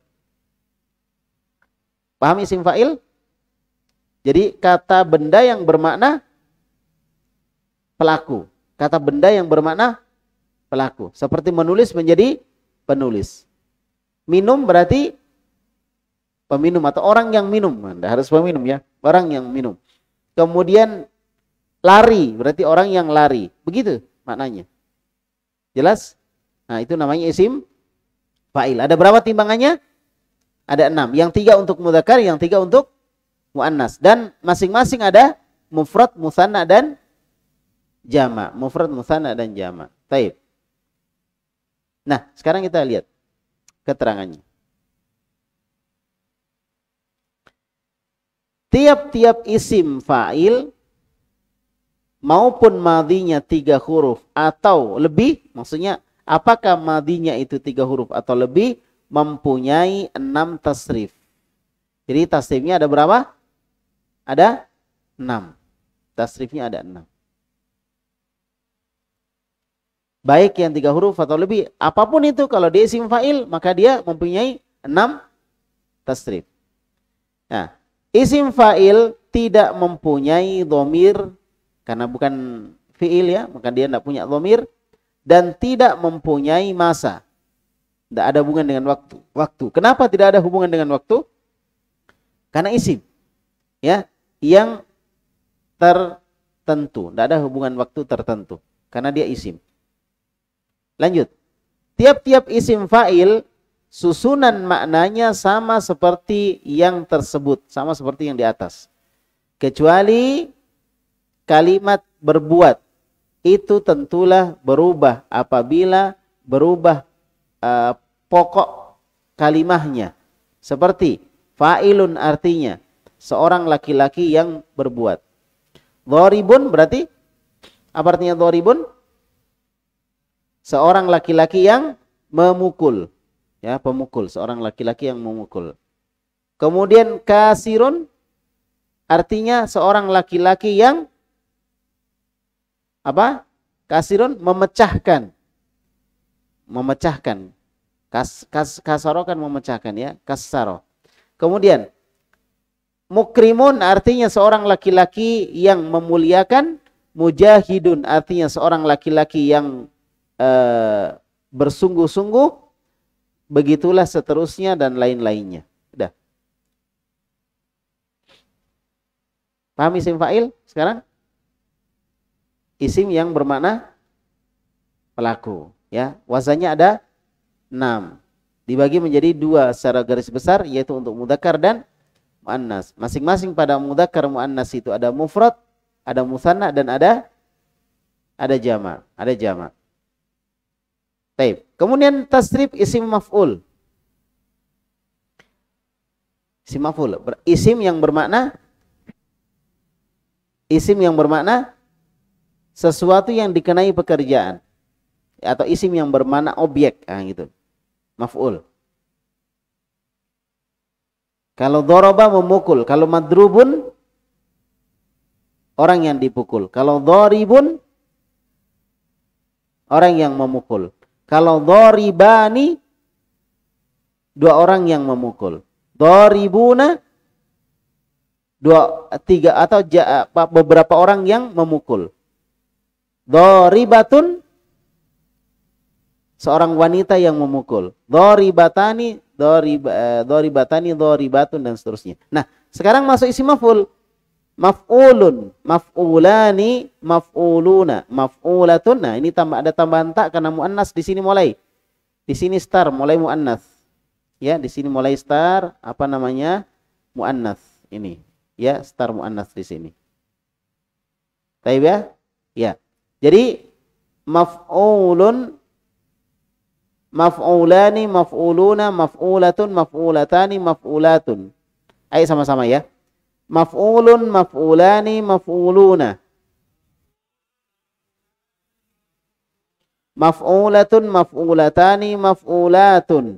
Paham isim fa'il? Jadi kata benda yang bermakna pelaku. Kata benda yang bermakna pelaku. Seperti menulis menjadi penulis. Minum berarti peminum atau orang yang minum. Anda harus peminum ya orang yang minum. Kemudian lari, berarti orang yang lari. Begitu maknanya. Jelas? Nah, itu namanya isim fa'il. Ada berapa timbangannya? Ada enam. Yang tiga untuk mudakar, yang tiga untuk mu'annas. Dan masing-masing ada mufrad, musanna, dan jama. Mufrad, musanna, dan jama. Taib. Nah, sekarang kita lihat keterangannya. tiap-tiap isim fa'il maupun madinya tiga huruf atau lebih, maksudnya apakah madinya itu tiga huruf atau lebih mempunyai enam tasrif. Jadi tasrifnya ada berapa? Ada enam. Tasrifnya ada enam. Baik yang tiga huruf atau lebih, apapun itu kalau dia isim fa'il maka dia mempunyai enam tasrif. Nah, Isim fa'il tidak mempunyai domir karena bukan fi'il ya, maka dia tidak punya domir dan tidak mempunyai masa. Tidak ada hubungan dengan waktu. Waktu. Kenapa tidak ada hubungan dengan waktu? Karena isim ya yang tertentu, tidak ada hubungan waktu tertentu karena dia isim. Lanjut. Tiap-tiap isim fa'il susunan maknanya sama seperti yang tersebut, sama seperti yang di atas. Kecuali kalimat berbuat itu tentulah berubah apabila berubah uh, pokok kalimahnya. Seperti fa'ilun artinya seorang laki-laki yang berbuat. Dhoribun berarti apa artinya dhoribun? Seorang laki-laki yang memukul ya pemukul seorang laki-laki yang memukul kemudian kasirun artinya seorang laki-laki yang apa kasirun memecahkan memecahkan kas, kas kasaro kan memecahkan ya kasaro kemudian mukrimun artinya seorang laki-laki yang memuliakan mujahidun artinya seorang laki-laki yang eh, bersungguh-sungguh begitulah seterusnya dan lain-lainnya. Udah. Paham isim fa'il sekarang? Isim yang bermakna pelaku, ya. Wazannya ada enam Dibagi menjadi dua secara garis besar yaitu untuk mudzakkar dan muannas. Masing-masing pada mudzakkar muannas itu ada mufrad, ada musanna dan ada ada jama ada jama Taib. Kemudian tasrif isim maf'ul. Isim maf'ul. Isim yang bermakna isim yang bermakna sesuatu yang dikenai pekerjaan atau isim yang bermakna objek ah gitu. Maf'ul. Kalau doroba memukul, kalau madrubun orang yang dipukul, kalau doribun orang yang memukul. Kalau doribani dua orang yang memukul. Doribuna dua tiga atau ja, beberapa orang yang memukul. Doribatun seorang wanita yang memukul. Doribatani, batani, doribatani, doribatun eh, dan seterusnya. Nah, sekarang masuk isi maful maf'ulun, maf'ulani, maf'uluna, maf'ulatun. Nah, ini tambah ada tambahan tak karena muannas di sini mulai. Di sini star mulai muannas. Ya, di sini mulai star apa namanya? muannas ini. Ya, star muannas di sini. Taib ya? Ya. Jadi maf'ulun maf'ulani, maf'uluna, maf'ulatun, maf'ulatani, maf'ulatun. Ayo sama-sama ya maf'ulun maf'ulani maf'uluna maf'ulatun maf'ulatani maf'ulatun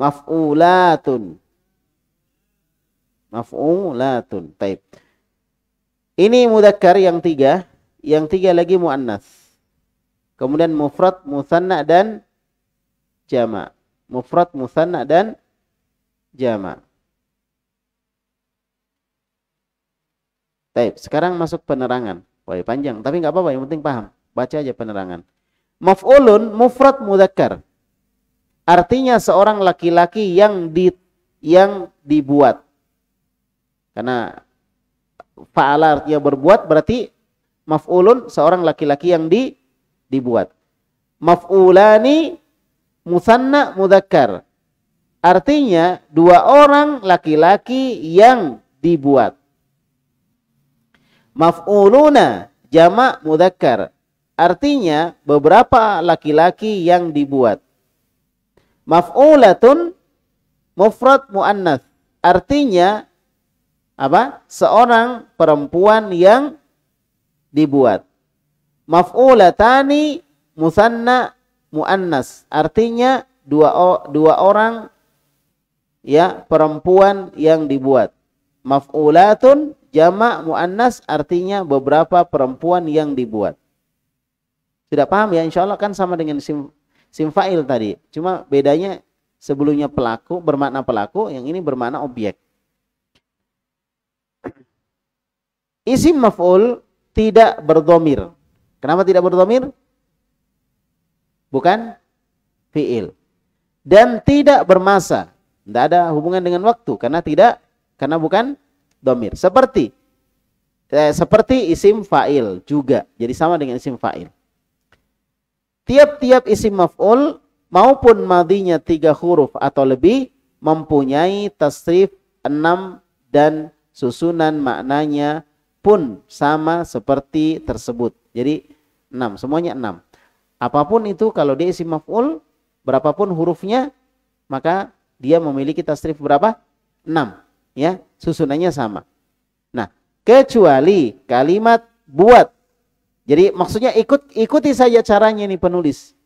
maf'ulatun maf'ulatun baik ini mudakkar yang tiga yang tiga lagi muannas kemudian mufrad musanna dan jama. mufrad musanna dan jama. Taib. Sekarang masuk penerangan. Wah, panjang, tapi nggak apa-apa, yang penting paham. Baca aja penerangan. Maf'ulun mufrad mudzakkar. Artinya seorang laki-laki yang di yang dibuat. Karena fa'ala artinya berbuat berarti maf'ulun seorang laki-laki yang di dibuat. Maf'ulani musanna mudzakkar. Artinya dua orang laki-laki yang dibuat. Maf'uluna jamak mudakar Artinya beberapa laki-laki yang dibuat. Maf'ulatun mufrad mu'annath. Artinya apa? Seorang perempuan yang dibuat. Maf'ulatani musanna muannas. Artinya dua dua orang ya perempuan yang dibuat. Maf'ulatun jamak muannas artinya beberapa perempuan yang dibuat. tidak paham ya insya Allah kan sama dengan sim, simfail tadi. Cuma bedanya sebelumnya pelaku bermakna pelaku, yang ini bermakna objek. Isim maf'ul tidak berdomir. Kenapa tidak berdomir? Bukan fi'il. Dan tidak bermasa. Tidak ada hubungan dengan waktu karena tidak karena bukan domir. Seperti eh, seperti isim fa'il juga. Jadi sama dengan isim fa'il. Tiap-tiap isim maf'ul maupun madinya tiga huruf atau lebih mempunyai tasrif enam dan susunan maknanya pun sama seperti tersebut. Jadi enam, semuanya enam. Apapun itu kalau dia isim maf'ul, berapapun hurufnya, maka dia memiliki tasrif berapa? 6 ya susunannya sama nah kecuali kalimat buat jadi maksudnya ikut ikuti saja caranya nih penulis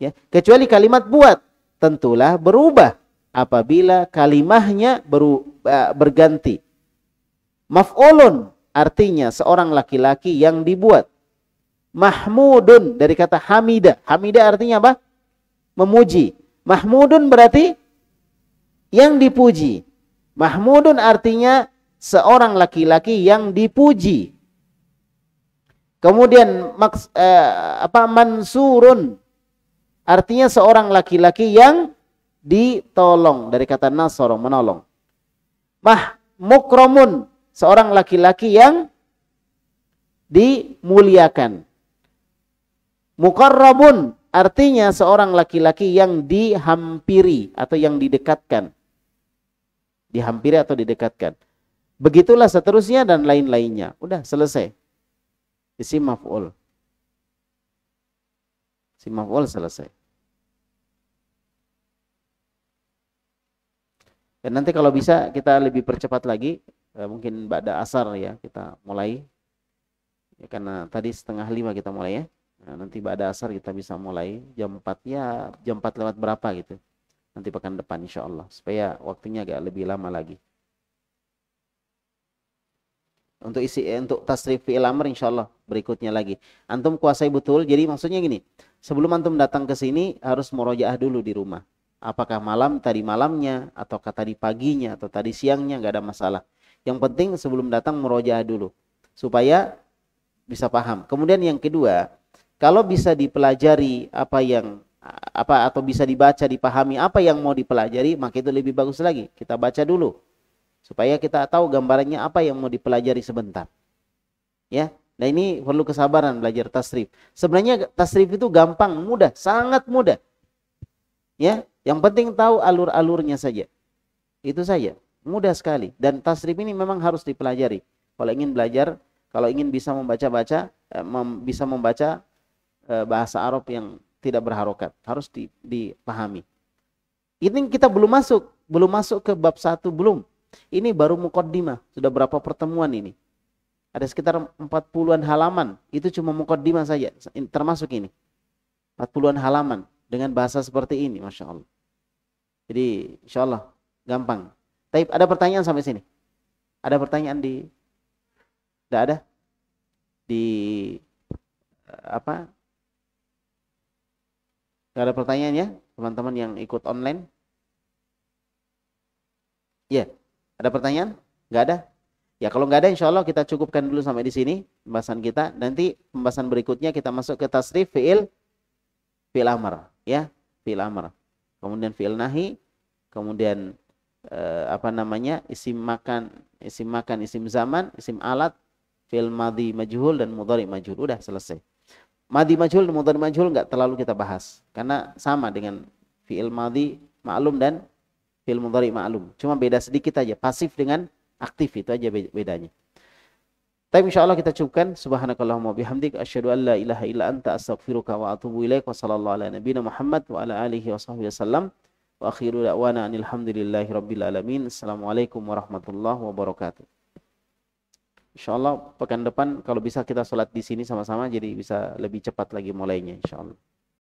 ya kecuali kalimat buat tentulah berubah apabila kalimahnya beru, berganti maf'ulun artinya seorang laki-laki yang dibuat mahmudun dari kata hamida hamida artinya apa memuji mahmudun berarti yang dipuji. Mahmudun artinya seorang laki-laki yang dipuji. Kemudian eh, apa mansurun artinya seorang laki-laki yang ditolong dari kata nasorong menolong. Mah mukromun seorang laki-laki yang dimuliakan. Mukarrabun artinya seorang laki-laki yang dihampiri atau yang didekatkan dihampiri atau didekatkan. Begitulah seterusnya dan lain-lainnya. Udah selesai. Isi maf'ul. Isi maf'ul selesai. Dan nanti kalau bisa kita lebih percepat lagi, eh, mungkin pada asar ya kita mulai. Ya, karena tadi setengah lima kita mulai ya. Nah, nanti pada asar kita bisa mulai jam 4 ya, jam 4 lewat berapa gitu nanti pekan depan insya Allah supaya waktunya agak lebih lama lagi untuk isi eh, untuk tasrif fi'il amr insya Allah berikutnya lagi antum kuasai betul jadi maksudnya gini sebelum antum datang ke sini harus murojaah dulu di rumah apakah malam tadi malamnya ataukah tadi paginya atau tadi siangnya nggak ada masalah yang penting sebelum datang murojaah dulu supaya bisa paham kemudian yang kedua kalau bisa dipelajari apa yang apa atau bisa dibaca, dipahami apa yang mau dipelajari, maka itu lebih bagus lagi. Kita baca dulu supaya kita tahu gambarannya apa yang mau dipelajari sebentar. Ya. Nah, ini perlu kesabaran belajar tasrif. Sebenarnya tasrif itu gampang, mudah, sangat mudah. Ya, yang penting tahu alur-alurnya saja. Itu saja. Mudah sekali dan tasrif ini memang harus dipelajari. Kalau ingin belajar, kalau ingin bisa membaca-baca, eh, bisa membaca eh, bahasa Arab yang tidak berharokat. Harus dipahami. Ini kita belum masuk, belum masuk ke bab satu belum. Ini baru mukaddimah. Sudah berapa pertemuan ini? Ada sekitar 40-an halaman. Itu cuma mukaddimah saja, termasuk ini. 40-an halaman dengan bahasa seperti ini, Masya Allah. Jadi insya Allah gampang. Tapi ada pertanyaan sampai sini? Ada pertanyaan di? Tidak ada? Di eh, apa? Gak ada pertanyaan ya, teman-teman yang ikut online? Ya, ada pertanyaan? Gak ada? Ya kalau nggak ada insya Allah kita cukupkan dulu sampai di sini pembahasan kita. Nanti pembahasan berikutnya kita masuk ke tasrif fi'il fi'il amar, ya fi'il amar. Kemudian fi'il nahi, kemudian eh, apa namanya isim makan, isim makan, isim zaman, isim alat, fi'il madi majhul dan mudhari majhul. Udah selesai. Madi majhul, mudhari majhul nggak terlalu kita bahas karena sama dengan fi'il madi maklum dan fi'il mudhari maklum, Cuma beda sedikit aja, pasif dengan aktif itu aja bedanya. Tapi insya Allah kita cukupkan. Subhanakallahumma bihamdik. Asyadu an la ilaha illa anta astagfiruka wa atubu ilaik. Wa ala nabina Muhammad wa ala alihi wa sahbihi wasallam. Wa akhiru da'wana anilhamdulillahi rabbil alamin. Assalamualaikum warahmatullahi wabarakatuh. Insya Allah pekan depan kalau bisa kita sholat di sini sama-sama jadi bisa lebih cepat lagi mulainya insya Allah.